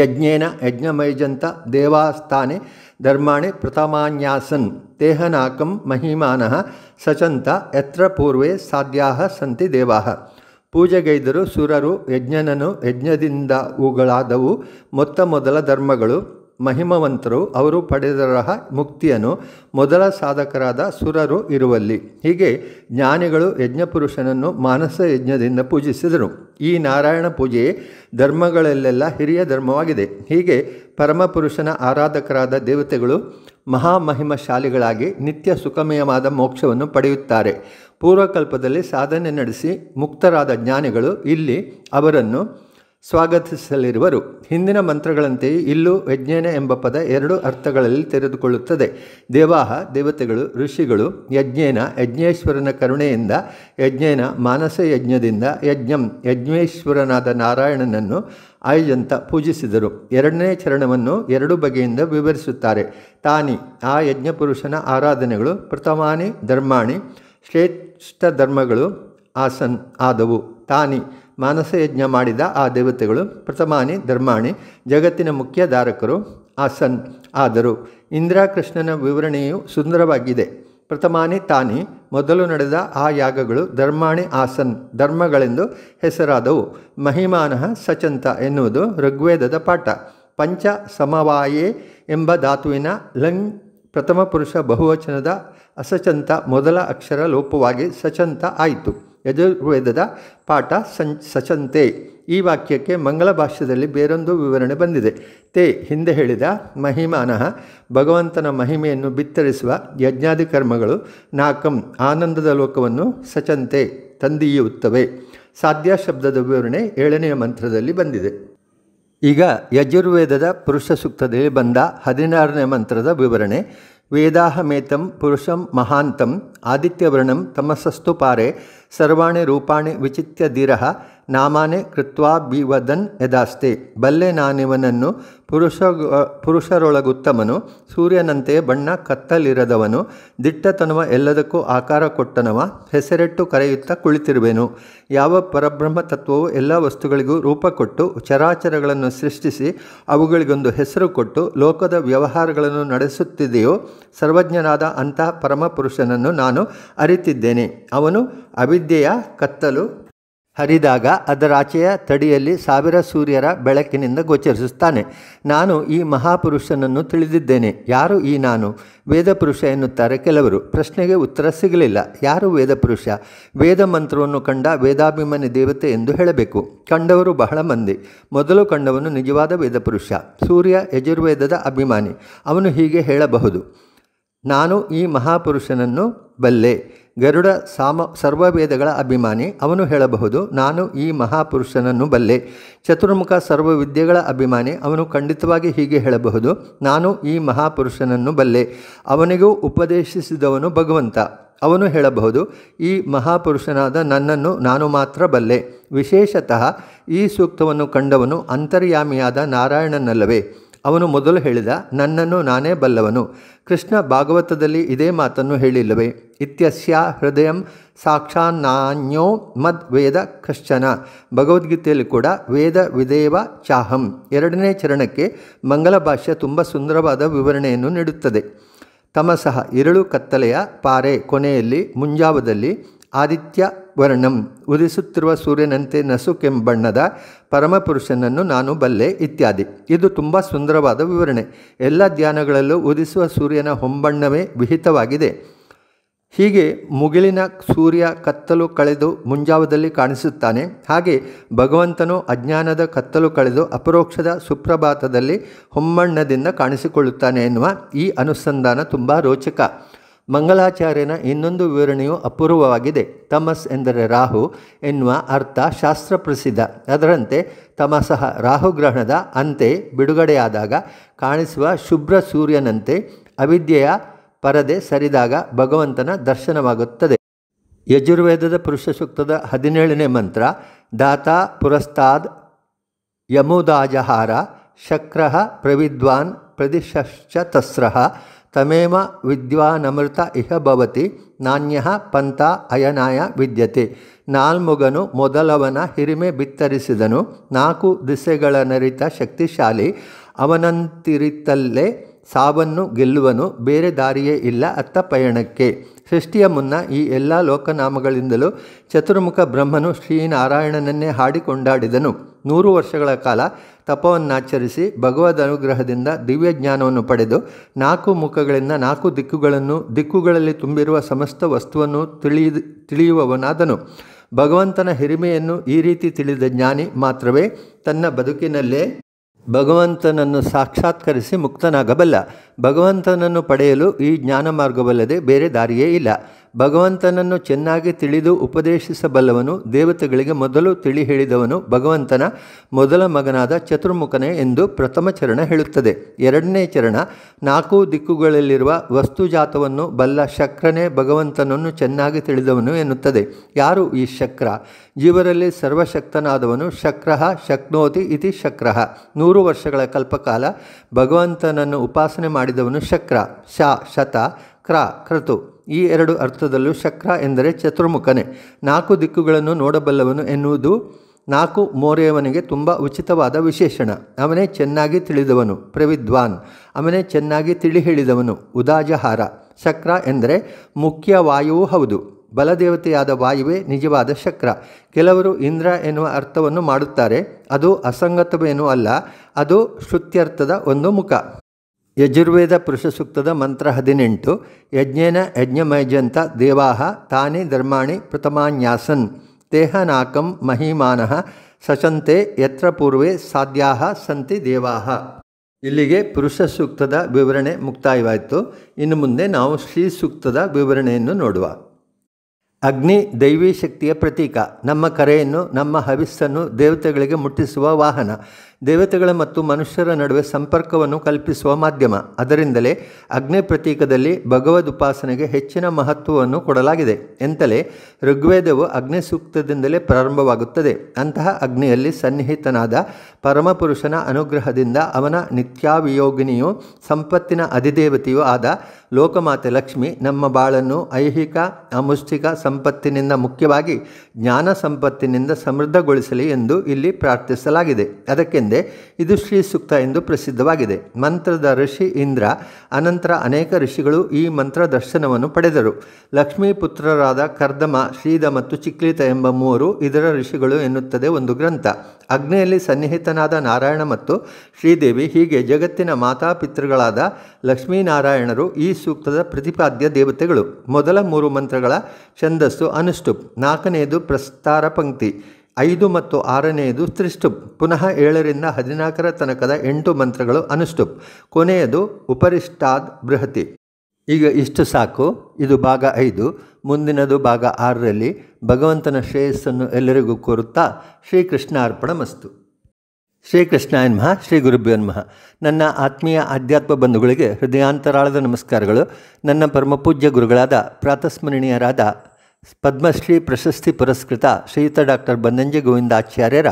ಯಜ್ಞೇನ ಯಜ್ಞಮೈಜಂತ ದೇವಾಸ್ಥಾನೆ ಧರ್ಮಾಣಿ ಪ್ರಥಮಾನ್ಯಾಸನ್ ತೇಹನಾಕಂ ಮಹಿಮಾನಃ ಸಚಂತ ಯತ್ರ ಪೂರ್ವೇ ಸಾಧ್ಯಾ ಸಂತಿ ದೇವಾ ಪೂಜೆಗೈದರು ಸುರರು ಯಜ್ಞನನು ಯಜ್ಞದಿಂದ ಉಗಳಾದವು ಮೊತ್ತ ಮೊದಲ ಧರ್ಮಗಳು ಮಹಿಮವಂತರು ಅವರು ಪಡೆದರಹ ಮುಕ್ತಿಯನ್ನು ಮೊದಲ ಸಾಧಕರಾದ ಸುರರು ಇರುವಲ್ಲಿ ಹೀಗೆ ಜ್ಞಾನಿಗಳು ಯಜ್ಞಪುರುಷನನ್ನು ಮಾನಸ ಯಜ್ಞದಿಂದ ಪೂಜಿಸಿದರು ಈ ನಾರಾಯಣ ಪೂಜೆಯೇ ಧರ್ಮಗಳಲ್ಲೆಲ್ಲ ಹಿರಿಯ ಧರ್ಮವಾಗಿದೆ ಹೀಗೆ ಪರಮಪುರುಷನ ಆರಾಧಕರಾದ ದೇವತೆಗಳು ಮಹಾಮಹಿಮಶಾಲಿಗಳಾಗಿ ನಿತ್ಯ ಸುಖಮಯವಾದ ಮೋಕ್ಷವನ್ನು ಪಡೆಯುತ್ತಾರೆ ಪೂರ್ವಕಲ್ಪದಲ್ಲಿ ಸಾಧನೆ ನಡೆಸಿ ಮುಕ್ತರಾದ ಜ್ಞಾನಿಗಳು ಇಲ್ಲಿ ಅವರನ್ನು ಸ್ವಾಗತಿಸಲಿರುವರು ಹಿಂದಿನ ಮಂತ್ರಗಳಂತೆಯೇ ಇಲ್ಲೂ ಯಜ್ಞೇನ ಎಂಬ ಪದ ಎರಡು ಅರ್ಥಗಳಲ್ಲಿ ತೆರೆದುಕೊಳ್ಳುತ್ತದೆ ದೇವಾಹ ದೇವತೆಗಳು ಋಷಿಗಳು ಯಜ್ಞೇನ ಯಜ್ಞೇಶ್ವರನ ಕರುಣೆಯಿಂದ ಯಜ್ಞೇನ ಮಾನಸ ಯಜ್ಞದಿಂದ ಯಜ್ಞಂ ಯಜ್ಞೇಶ್ವರನಾದ ನಾರಾಯಣನನ್ನು ಆಯಂತ ಪೂಜಿಸಿದರು ಎರಡನೇ ಚರಣವನ್ನು ಎರಡು ಬಗೆಯಿಂದ ವಿವರಿಸುತ್ತಾರೆ ತಾನಿ ಆ ಯಜ್ಞಪುರುಷನ ಆರಾಧನೆಗಳು ಪ್ರಥಮಾನಿ ಧರ್ಮಾಣಿ ಶ್ರೇಷ್ಠ ಧರ್ಮಗಳು ಆಸನ್ ಆದವು ತಾನಿ ಮಾನಸ ಯಜ್ಞ ಮಾಡಿದ ಆ ದೇವತೆಗಳು ಪ್ರಥಮಾನಿ ಧರ್ಮಾಣಿ ಜಗತ್ತಿನ ಮುಖ್ಯ ಧಾರಕರು ಆಸನ್ ಆದರು ಇಂದಿರಾಕೃಷ್ಣನ ವಿವರಣೆಯು ಸುಂದರವಾಗಿದೆ ಪ್ರಥಮಾನಿ ತಾನಿ ಮೊದಲು ನಡೆದ ಆ ಯಾಗಗಳು ಧರ್ಮಾಣಿ ಆಸನ್ ಧರ್ಮಗಳೆಂದು ಹೆಸರಾದವು ಮಹಿಮಾನಃ ಸಚಂತ ಎನ್ನುವುದು ಋಗ್ವೇದದ ಪಾಠ ಪಂಚ ಸಮವಾಯೇ ಎಂಬ ಧಾತುವಿನ ಲಂಗ್ ಪ್ರಥಮ ಪುರುಷ ಬಹುವಚನದ ಅಸಚಂತ ಮೊದಲ ಅಕ್ಷರ ಲೋಪವಾಗಿ ಸಚಂತ ಆಯಿತು ಯಜುರ್ವೇದದ ಪಾಠ ಸಂ ಸಚಂತೆ ಈ ವಾಕ್ಯಕ್ಕೆ ಮಂಗಳ ಭಾಷ್ಯದಲ್ಲಿ ಬೇರೊಂದು ವಿವರಣೆ ಬಂದಿದೆ ತೇ ಹಿಂದೆ ಹೇಳಿದ ಮಹಿಮಾನಃ ಭಗವಂತನ ಮಹಿಮೆಯನ್ನು ಬಿತ್ತರಿಸುವ ಯಜ್ಞಾದಿ ಕರ್ಮಗಳು ನಾಕಂ ಆನಂದದ ಲೋಕವನ್ನು ಸಚಂತೆ ತಂದೀಯುತ್ತವೆ ಸಾಧ್ಯ ಶಬ್ದದ ವಿವರಣೆ ಏಳನೆಯ ಮಂತ್ರದಲ್ಲಿ ಬಂದಿದೆ ಈಗ ಯಜುರ್ವೇದದ ಪುರುಷ ಸೂಕ್ತದಲ್ಲಿ ಬಂದ ಹದಿನಾರನೇ ಮಂತ್ರದ ವಿವರಣೆ वेदाहमेतं पुरुषं महान्तम् आदित्यवर्णं तमसस्तु पारे सर्वाणि रूपाणि विचित्य ನಾಮಾನೆ ಕೃತ್ವಾ ಬಿವದನ್ ಯದಾಸ್ತೆ ಬಲ್ಲೆ ನಾನಿವನನ್ನು ಪುರುಷ ಪುರುಷರೊಳಗುತ್ತಮನು ಸೂರ್ಯನಂತೆ ಬಣ್ಣ ಕತ್ತಲಿರದವನು ದಿಟ್ಟತನವ ಎಲ್ಲದಕ್ಕೂ ಆಕಾರ ಕೊಟ್ಟನವ ಹೆಸರೆಟ್ಟು ಕರೆಯುತ್ತಾ ಕುಳಿತಿರುವೆನು ಯಾವ ಪರಬ್ರಹ್ಮ ತತ್ವವು ಎಲ್ಲ ವಸ್ತುಗಳಿಗೂ ರೂಪ ಕೊಟ್ಟು ಚರಾಚರಗಳನ್ನು ಸೃಷ್ಟಿಸಿ ಅವುಗಳಿಗೊಂದು ಹೆಸರು ಕೊಟ್ಟು ಲೋಕದ ವ್ಯವಹಾರಗಳನ್ನು ನಡೆಸುತ್ತಿದೆಯೋ ಸರ್ವಜ್ಞನಾದ ಅಂತಹ ಪರಮಪುರುಷನನ್ನು ನಾನು ಅರಿತಿದ್ದೇನೆ ಅವನು ಅವಿದ್ಯೆಯ ಕತ್ತಲು ಹರಿದಾಗ ಅದರಾಚೆಯ ತಡಿಯಲ್ಲಿ ಸಾವಿರ ಸೂರ್ಯರ ಬೆಳಕಿನಿಂದ ಗೋಚರಿಸುತ್ತಾನೆ ನಾನು ಈ ಮಹಾಪುರುಷನನ್ನು ತಿಳಿದಿದ್ದೇನೆ ಯಾರು ಈ ನಾನು ವೇದಪುರುಷ ಎನ್ನುತ್ತಾರೆ ಕೆಲವರು ಪ್ರಶ್ನೆಗೆ ಉತ್ತರ ಸಿಗಲಿಲ್ಲ ಯಾರು ವೇದಪುರುಷ ವೇದ ಮಂತ್ರವನ್ನು ಕಂಡ ವೇದಾಭಿಮಾನಿ ದೇವತೆ ಎಂದು ಹೇಳಬೇಕು ಕಂಡವರು ಬಹಳ ಮಂದಿ ಮೊದಲು ಕಂಡವನು ನಿಜವಾದ ವೇದಪುರುಷ ಸೂರ್ಯ ಯಜುರ್ವೇದದ ಅಭಿಮಾನಿ ಅವನು ಹೀಗೆ ಹೇಳಬಹುದು ನಾನು ಈ ಮಹಾಪುರುಷನನ್ನು ಬಲ್ಲೆ ಗರುಡ ಸಾಮ ಸರ್ವವೇದಗಳ ಅಭಿಮಾನಿ ಅವನು ಹೇಳಬಹುದು ನಾನು ಈ ಮಹಾಪುರುಷನನ್ನು ಬಲ್ಲೆ ಚತುರ್ಮುಖ ಸರ್ವವಿದ್ಯೆಗಳ ಅಭಿಮಾನಿ ಅವನು ಖಂಡಿತವಾಗಿ ಹೀಗೆ ಹೇಳಬಹುದು ನಾನು ಈ ಮಹಾಪುರುಷನನ್ನು ಬಲ್ಲೆ ಅವನಿಗೂ ಉಪದೇಶಿಸಿದವನು ಭಗವಂತ ಅವನು ಹೇಳಬಹುದು ಈ ಮಹಾಪುರುಷನಾದ ನನ್ನನ್ನು ನಾನು ಮಾತ್ರ ಬಲ್ಲೆ ವಿಶೇಷತಃ ಈ ಸೂಕ್ತವನ್ನು ಕಂಡವನು ಅಂತರ್ಯಾಮಿಯಾದ ನಾರಾಯಣನಲ್ಲವೇ ಅವನು ಮೊದಲು ಹೇಳಿದ ನನ್ನನ್ನು ನಾನೇ ಬಲ್ಲವನು ಕೃಷ್ಣ ಭಾಗವತದಲ್ಲಿ ಇದೇ ಮಾತನ್ನು ಹೇಳಿಲ್ಲವೇ ಇತ್ಯಸ್ಯ ಹೃದಯಂ ಸಾಕ್ಷಾನ್ನಾನ್ಯೋ ಮದ್ ವೇದ ಕಶ್ಚನ ಭಗವದ್ಗೀತೆಯಲ್ಲಿ ಕೂಡ ವೇದ ವಿದೇವ ಚಾಹಂ ಎರಡನೇ ಚರಣಕ್ಕೆ ಮಂಗಲ ಭಾಷ್ಯ ತುಂಬ ಸುಂದರವಾದ ವಿವರಣೆಯನ್ನು ನೀಡುತ್ತದೆ ತಮಸಃ ಇರುಳು ಕತ್ತಲೆಯ ಪಾರೆ ಕೊನೆಯಲ್ಲಿ ಮುಂಜಾವದಲ್ಲಿ ಆದಿತ್ಯ ವರ್ಣಂ ಉದಿಸುತ್ತಿರುವ ಸೂರ್ಯನಂತೆ ನಸುಕೆಂಬಣ್ಣದ ಪರಮಪುರುಷನನ್ನು ನಾನು ಬಲ್ಲೆ ಇತ್ಯಾದಿ ಇದು ತುಂಬ ಸುಂದರವಾದ ವಿವರಣೆ ಎಲ್ಲ ಧ್ಯಾನಗಳಲ್ಲೂ ಉದಿಸುವ ಸೂರ್ಯನ ಹೊಂಬಣ್ಣವೇ ವಿಹಿತವಾಗಿದೆ ಹೀಗೆ ಮುಗಿಲಿನ ಸೂರ್ಯ ಕತ್ತಲು ಕಳೆದು ಮುಂಜಾವದಲ್ಲಿ ಕಾಣಿಸುತ್ತಾನೆ ಹಾಗೆ ಭಗವಂತನು ಅಜ್ಞಾನದ ಕತ್ತಲು ಕಳೆದು ಅಪರೋಕ್ಷದ ಸುಪ್ರಭಾತದಲ್ಲಿ ಹೊಂಬಣ್ಣದಿಂದ ಕಾಣಿಸಿಕೊಳ್ಳುತ್ತಾನೆ ಎನ್ನುವ ಈ ಅನುಸಂಧಾನ ತುಂಬ ರೋಚಕ ಮಂಗಲಾಚಾರ್ಯನ ಇನ್ನೊಂದು ವಿವರಣೆಯು ಅಪೂರ್ವವಾಗಿದೆ ತಮಸ್ ಎಂದರೆ ರಾಹು ಎನ್ನುವ ಅರ್ಥ ಶಾಸ್ತ್ರ ಪ್ರಸಿದ್ಧ ಅದರಂತೆ ತಮಸಃ ರಾಹುಗ್ರಹಣದ ಅಂತೆ ಬಿಡುಗಡೆಯಾದಾಗ ಕಾಣಿಸುವ ಶುಭ್ರ ಸೂರ್ಯನಂತೆ ಅವಿದ್ಯೆಯ ಪರದೆ ಸರಿದಾಗ ಭಗವಂತನ ದರ್ಶನವಾಗುತ್ತದೆ ಯಜುರ್ವೇದದ ಪುರುಷ ಸೂಕ್ತದ ಹದಿನೇಳನೇ ಮಂತ್ರ ದಾತಾ ಪುರಸ್ತಾದ್ ಯಮುದಾಜಹಾರ ಶಕ್ರಃ ಪ್ರವಿದ್ವಾನ್ ಪ್ರದಿಶ್ಚ ತಸ್ರಃ ತಮೇಮ ವಿದ್ವಾನಮೃತ ಇಹ ಭವತಿ ನಾಣ್ಯ ಪಂಥ ಅಯನಾಯ ವಿದ್ಯತೆ ನಾಲ್ಮುಗನು ಮೊದಲವನ ಹಿರಿಮೆ ಬಿತ್ತರಿಸಿದನು ನಾಲ್ಕು ದಿಸೆಗಳ ನರಿತ ಶಕ್ತಿಶಾಲಿ ಅವನಂತಿರಿತಲ್ಲೇ ಸಾವನ್ನು ಗೆಲ್ಲುವನು ಬೇರೆ ದಾರಿಯೇ ಇಲ್ಲ ಅತ್ತ ಪಯಣಕ್ಕೆ ಸೃಷ್ಟಿಯ ಮುನ್ನ ಈ ಎಲ್ಲ ಲೋಕನಾಮಗಳಿಂದಲೂ ಚತುರ್ಮುಖ ಬ್ರಹ್ಮನು ಶ್ರೀನಾರಾಯಣನನ್ನೇ ಹಾಡಿಕೊಂಡಾಡಿದನು ನೂರು ವರ್ಷಗಳ ಕಾಲ ತಪವನ್ನಾಚರಿಸಿ ಭಗವದ್ ಅನುಗ್ರಹದಿಂದ ದಿವ್ಯ ಜ್ಞಾನವನ್ನು ಪಡೆದು ನಾಲ್ಕು ಮುಖಗಳಿಂದ ನಾಲ್ಕು ದಿಕ್ಕುಗಳನ್ನು ದಿಕ್ಕುಗಳಲ್ಲಿ ತುಂಬಿರುವ ಸಮಸ್ತ ವಸ್ತುವನ್ನು ತಿಳಿಯ ತಿಳಿಯುವವನಾದನು ಭಗವಂತನ ಹಿರಿಮೆಯನ್ನು ಈ ರೀತಿ ತಿಳಿದ ಜ್ಞಾನಿ ಮಾತ್ರವೇ ತನ್ನ ಬದುಕಿನಲ್ಲೇ ಭಗವಂತನನ್ನು ಸಾಕ್ಷಾತ್ಕರಿಸಿ ಮುಕ್ತನಾಗಬಲ್ಲ ಭಗವಂತನನ್ನು ಪಡೆಯಲು ಈ ಜ್ಞಾನ ಮಾರ್ಗವಲ್ಲದೆ ಬೇರೆ ದಾರಿಯೇ ಇಲ್ಲ ಭಗವಂತನನ್ನು ಚೆನ್ನಾಗಿ ತಿಳಿದು ಉಪದೇಶಿಸಬಲ್ಲವನು ದೇವತೆಗಳಿಗೆ ಮೊದಲು ತಿಳಿ ಹೇಳಿದವನು ಭಗವಂತನ ಮೊದಲ ಮಗನಾದ ಚತುರ್ಮುಖನೇ ಎಂದು ಪ್ರಥಮ ಚರಣ ಹೇಳುತ್ತದೆ ಎರಡನೇ ಚರಣ ನಾಲ್ಕು ದಿಕ್ಕುಗಳಲ್ಲಿರುವ ವಸ್ತುಜಾತವನ್ನು ಬಲ್ಲ ಶಕ್ರನೇ ಭಗವಂತನನ್ನು ಚೆನ್ನಾಗಿ ತಿಳಿದವನು ಎನ್ನುತ್ತದೆ ಯಾರು ಈ ಶಕ್ರ ಜೀವರಲ್ಲಿ ಸರ್ವಶಕ್ತನಾದವನು ಶಕ್ರಃ ಶಕ್ನೋತಿ ಇತಿ ಶಕ್ರಃ ನೂರು ವರ್ಷಗಳ ಕಲ್ಪಕಾಲ ಭಗವಂತನನ್ನು ಉಪಾಸನೆ ಮಾಡಿದವನು ಶಕ್ರ ಶ ಶತ ಕ್ರ ಕ್ರತು ಈ ಎರಡು ಅರ್ಥದಲ್ಲೂ ಶಕ್ರ ಎಂದರೆ ಚತುರ್ಮುಖನೇ ನಾಲ್ಕು ದಿಕ್ಕುಗಳನ್ನು ನೋಡಬಲ್ಲವನು ಎನ್ನುವುದು ನಾಲ್ಕು ಮೋರೆಯವನಿಗೆ ತುಂಬ ಉಚಿತವಾದ ವಿಶೇಷಣ ಅವನೇ ಚೆನ್ನಾಗಿ ತಿಳಿದವನು ಪ್ರವಿದ್ವಾನ್ ಅವನೇ ಚೆನ್ನಾಗಿ ತಿಳಿ ಹೇಳಿದವನು ಉದಾಜಹಾರ ಶಕ್ರ ಎಂದರೆ ಮುಖ್ಯ ವಾಯುವೂ ಹೌದು ಬಲದೇವತೆಯಾದ ವಾಯುವೆ ನಿಜವಾದ ಶಕ್ರ ಕೆಲವರು ಇಂದ್ರ ಎನ್ನುವ ಅರ್ಥವನ್ನು ಮಾಡುತ್ತಾರೆ ಅದು ಅಸಂಗತವೇನೂ ಅಲ್ಲ ಅದು ಶ್ರುತ್ಯರ್ಥದ ಒಂದು ಮುಖ ಯಜುರ್ವೇದ ಪುರುಷಸೂಕ್ತದ ಮಂತ್ರ ಹದಿನೆಂಟು ಯಜ್ಞೇನ ಯಜ್ಞಮಯಜಂತ ದೇವಾಹ ತಾನೇ ಧರ್ಮಾಣಿ ಪ್ರಥಮಾನ್ಯಾಸನ್ ತೇಹನಾಕಂ ಮಹಿಮಾನಃ ಸಶಂತೆ ಯತ್ರ ಪೂರ್ವೆ ಸಾಧ್ಯಾ ಸಂತಿ ದೇವಾ ಇಲ್ಲಿಗೆ ಪುರುಷ ಸೂಕ್ತದ ವಿವರಣೆ ಮುಕ್ತಾಯವಾಯಿತು ಇನ್ನು ಮುಂದೆ ನಾವು ಶ್ರೀ ಸೂಕ್ತದ ವಿವರಣೆಯನ್ನು ನೋಡುವ ಅಗ್ನಿ ದೈವಿ ಶಕ್ತಿಯ ಪ್ರತೀಕ ನಮ್ಮ ಕರೆಯನ್ನು ನಮ್ಮ ಹವಿಸ್ಸನ್ನು ದೇವತೆಗಳಿಗೆ ಮುಟ್ಟಿಸುವ ವಾಹನ ದೇವತೆಗಳ ಮತ್ತು ಮನುಷ್ಯರ ನಡುವೆ ಸಂಪರ್ಕವನ್ನು ಕಲ್ಪಿಸುವ ಮಾಧ್ಯಮ ಅದರಿಂದಲೇ ಅಗ್ನಿ ಪ್ರತೀಕದಲ್ಲಿ ಭಗವದ್ ಉಪಾಸನೆಗೆ ಹೆಚ್ಚಿನ ಮಹತ್ವವನ್ನು ಕೊಡಲಾಗಿದೆ ಎಂತಲೇ ಋಗ್ವೇದವು ಅಗ್ನಿ ಸೂಕ್ತದಿಂದಲೇ ಪ್ರಾರಂಭವಾಗುತ್ತದೆ ಅಂತಹ ಅಗ್ನಿಯಲ್ಲಿ ಸನ್ನಿಹಿತನಾದ ಪರಮಪುರುಷನ ಅನುಗ್ರಹದಿಂದ ಅವನ ನಿತ್ಯಾವಿಯೋಗಿನಿಯು ಸಂಪತ್ತಿನ ಅಧಿದೇವತೆಯೂ ಆದ ಲೋಕಮಾತೆ ಲಕ್ಷ್ಮಿ ನಮ್ಮ ಬಾಳನ್ನು ಐಹಿಕ ಅಮುಷ್ಠಿಕ ಸಂಪತ್ತಿನಿಂದ ಮುಖ್ಯವಾಗಿ ಜ್ಞಾನ ಸಂಪತ್ತಿನಿಂದ ಸಮೃದ್ಧಗೊಳಿಸಲಿ ಎಂದು ಇಲ್ಲಿ ಪ್ರಾರ್ಥಿಸಲಾಗಿದೆ ಅದಕ್ಕೆಂದೇ ಇದು ಶ್ರೀ ಸೂಕ್ತ ಎಂದು ಪ್ರಸಿದ್ಧವಾಗಿದೆ ಮಂತ್ರದ ಋಷಿ ಇಂದ್ರ ಅನಂತರ ಅನೇಕ ಋಷಿಗಳು ಈ ಮಂತ್ರ ದರ್ಶನವನ್ನು ಪಡೆದರು ಲಕ್ಷ್ಮೀ ಪುತ್ರರಾದ ಕರ್ದಮ ಶ್ರೀಧ ಮತ್ತು ಚಿಕ್ಲಿತ ಎಂಬ ಮೂವರು ಇದರ ಋಷಿಗಳು ಎನ್ನುತ್ತದೆ ಒಂದು ಗ್ರಂಥ ಅಗ್ನಿಯಲ್ಲಿ ಸನ್ನಿಹಿತನಾದ ನಾರಾಯಣ ಮತ್ತು ಶ್ರೀದೇವಿ ಹೀಗೆ ಜಗತ್ತಿನ ಮಾತಾಪಿತೃಗಳಾದ ಲಕ್ಷ್ಮೀನಾರಾಯಣರು ಈ ಸೂಕ್ತದ ಪ್ರತಿಪಾದ್ಯ ದೇವತೆಗಳು ಮೊದಲ ಮೂರು ಮಂತ್ರಗಳ ಛಂದಸ್ಸು ಅನುಷ್ಟುಪ್ ನಾಲ್ಕನೆಯದು ಪ್ರಸ್ತಾರ ಪಂಕ್ತಿ ಐದು ಮತ್ತು ಆರನೆಯದು ತ್ರಿಷ್ಟುಪ್ ಪುನಃ ಏಳರಿಂದ ಹದಿನಾಲ್ಕರ ತನಕದ ಎಂಟು ಮಂತ್ರಗಳು ಅನುಷ್ಟುಪ್ ಕೊನೆಯದು ಉಪರಿಷ್ಟಾದ್ ಬೃಹತಿ ಈಗ ಇಷ್ಟು ಸಾಕು ಇದು ಭಾಗ ಐದು ಮುಂದಿನದು ಭಾಗ ಆರರಲ್ಲಿ ಭಗವಂತನ ಶ್ರೇಯಸ್ಸನ್ನು ಎಲ್ಲರಿಗೂ ಕೋರುತ್ತಾ ಶ್ರೀಕೃಷ್ಣಾರ್ಪಣ ಮಸ್ತು ಶ್ರೀ ಕೃಷ್ಣಾಯ ನಮಃ ಶ್ರೀ ಗುರುಭ್ಯೋ ನನ್ನ ಆತ್ಮೀಯ ಆಧ್ಯಾತ್ಮ ಬಂಧುಗಳಿಗೆ ಹೃದಯಾಂತರಾಳದ ನಮಸ್ಕಾರಗಳು ನನ್ನ ಪರಮಪೂಜ್ಯ ಗುರುಗಳಾದ ಪ್ರಾತಸ್ಮರಣೀಯರಾದ ಪದ್ಮಶ್ರೀ ಪ್ರಶಸ್ತಿ ಪುರಸ್ಕೃತ ಶ್ರೀಯುತ ಡಾಕ್ಟರ್ ಬಂದಂಜಿ ಗೋವಿಂದಾಚಾರ್ಯರ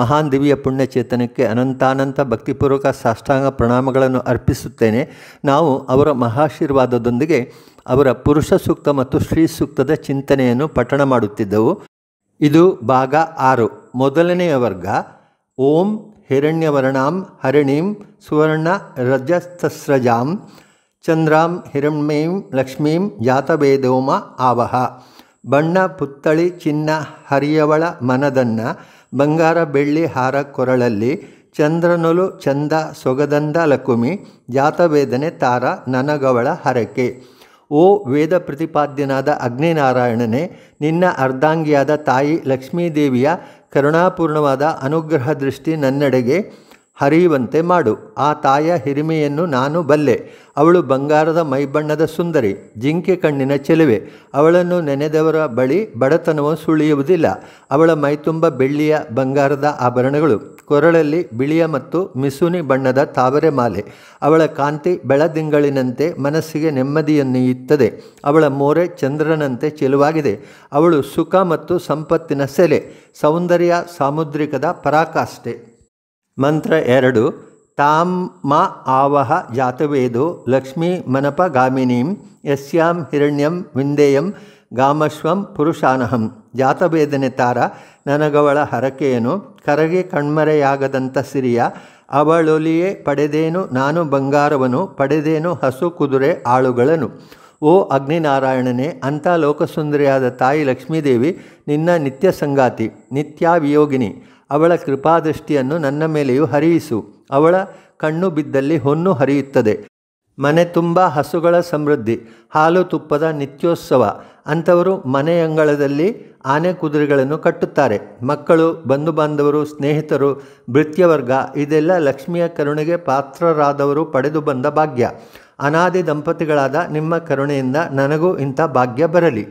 ಮಹಾನ್ ದಿವ್ಯ ಪುಣ್ಯಚೇತನಕ್ಕೆ ಅನಂತಾನಂತ ಭಕ್ತಿಪೂರ್ವಕ ಸಾಷ್ಟಾಂಗ ಪ್ರಣಾಮಗಳನ್ನು ಅರ್ಪಿಸುತ್ತೇನೆ ನಾವು ಅವರ ಮಹಾಶೀರ್ವಾದದೊಂದಿಗೆ ಅವರ ಪುರುಷ ಸೂಕ್ತ ಮತ್ತು ಶ್ರೀ ಸೂಕ್ತದ ಚಿಂತನೆಯನ್ನು ಪಠಣ ಮಾಡುತ್ತಿದ್ದೆವು ಇದು ಭಾಗ ಆರು ಮೊದಲನೆಯ ವರ್ಗ ಓಂ ಹಿರಣ್ಯವರ್ಣಾಂ ಹರಿಣೀಂ ಸುವರ್ಣ ರಜಸ್ತಸ್ರಜಾಂ ಚಂದ್ರಾಂ ಹಿರಣ್ಮೀಂ ಲಕ್ಷ್ಮೀಂ ಜಾತಭೇದೋಮ ಆವಹ ಬಣ್ಣ ಪುತ್ತಳಿ ಚಿನ್ನ ಹರಿಯವಳ ಮನದನ್ನ ಬಂಗಾರ ಬೆಳ್ಳಿ ಹಾರ ಕೊರಳಲ್ಲಿ ಚಂದ್ರನುಲು ಚಂದ ಸೊಗದಂದ ಲಕುಮಿ ಜಾತವೇದನೆ ತಾರ ನನಗವಳ ಹರಕೆ ಓ ವೇದ ಪ್ರತಿಪಾದ್ಯನಾದ ಅಗ್ನಿನಾರಾಯಣನೇ ನಿನ್ನ ಅರ್ಧಾಂಗಿಯಾದ ತಾಯಿ ಲಕ್ಷ್ಮೀದೇವಿಯ ಕರುಣಾಪೂರ್ಣವಾದ ಅನುಗ್ರಹ ದೃಷ್ಟಿ ನನ್ನೆಡೆಗೆ ಹರಿಯುವಂತೆ ಮಾಡು ಆ ತಾಯ ಹಿರಿಮೆಯನ್ನು ನಾನು ಬಲ್ಲೆ ಅವಳು ಬಂಗಾರದ ಮೈಬಣ್ಣದ ಸುಂದರಿ ಜಿಂಕೆ ಕಣ್ಣಿನ ಚೆಲುವೆ ಅವಳನ್ನು ನೆನೆದವರ ಬಳಿ ಬಡತನವು ಸುಳಿಯುವುದಿಲ್ಲ ಅವಳ ಮೈತುಂಬ ಬೆಳ್ಳಿಯ ಬಂಗಾರದ ಆಭರಣಗಳು ಕೊರಳಲ್ಲಿ ಬಿಳಿಯ ಮತ್ತು ಮಿಸುನಿ ಬಣ್ಣದ ತಾವರೆ ಮಾಲೆ ಅವಳ ಕಾಂತಿ ಬೆಳದಿಂಗಳಿನಂತೆ ಮನಸ್ಸಿಗೆ ನೆಮ್ಮದಿಯನ್ನು ಅವಳ ಮೋರೆ ಚಂದ್ರನಂತೆ ಚೆಲುವಾಗಿದೆ ಅವಳು ಸುಖ ಮತ್ತು ಸಂಪತ್ತಿನ ಸೆಲೆ ಸೌಂದರ್ಯ ಸಾಮುದ್ರಿಕದ ಪರಾಕಾಷ್ಠೆ ಮಂತ್ರ ಎರಡು ಮಾ ಆವಹ ಜಾತವೇದು ಲಕ್ಷ್ಮೀ ಮನಪಗಾಮಿನೀಂ ಯಸ್ಯಾಂ ಹಿರಣ್ಯಂ ವಿಂದೇಯಂ ಗಾಮಶ್ವಂ ಪುರುಷಾನಹಂ ಜಾತಭೇದನೆ ತಾರ ನನಗವಳ ಹರಕೆಯನು ಕರಗೆ ಕಣ್ಮರೆಯಾಗದಂಥ ಸಿರಿಯ ಅವಳೊಲಿಯೇ ಪಡೆದೇನು ನಾನು ಬಂಗಾರವನು ಪಡೆದೇನು ಹಸು ಕುದುರೆ ಆಳುಗಳನು ಓ ಅಗ್ನಿನಾರಾಯಣನೇ ಅಂಥ ಲೋಕಸುಂದರಿಯಾದ ತಾಯಿ ಲಕ್ಷ್ಮೀದೇವಿ ನಿನ್ನ ನಿತ್ಯ ಸಂಗಾತಿ ವಿಯೋಗಿನಿ ಅವಳ ಕೃಪಾದೃಷ್ಟಿಯನ್ನು ನನ್ನ ಮೇಲೆಯೂ ಹರಿಯಿಸು ಅವಳ ಕಣ್ಣು ಬಿದ್ದಲ್ಲಿ ಹೊನ್ನು ಹರಿಯುತ್ತದೆ ಮನೆ ತುಂಬ ಹಸುಗಳ ಸಮೃದ್ಧಿ ಹಾಲು ತುಪ್ಪದ ನಿತ್ಯೋತ್ಸವ ಅಂಥವರು ಮನೆಯಂಗಳದಲ್ಲಿ ಆನೆ ಕುದುರೆಗಳನ್ನು ಕಟ್ಟುತ್ತಾರೆ ಮಕ್ಕಳು ಬಂಧು ಬಾಂಧವರು ಸ್ನೇಹಿತರು ಭೃತ್ಯವರ್ಗ ಇದೆಲ್ಲ ಲಕ್ಷ್ಮಿಯ ಕರುಣೆಗೆ ಪಾತ್ರರಾದವರು ಪಡೆದು ಬಂದ ಭಾಗ್ಯ ಅನಾದಿ ದಂಪತಿಗಳಾದ ನಿಮ್ಮ ಕರುಣೆಯಿಂದ ನನಗೂ ಇಂಥ ಭಾಗ್ಯ ಬರಲಿ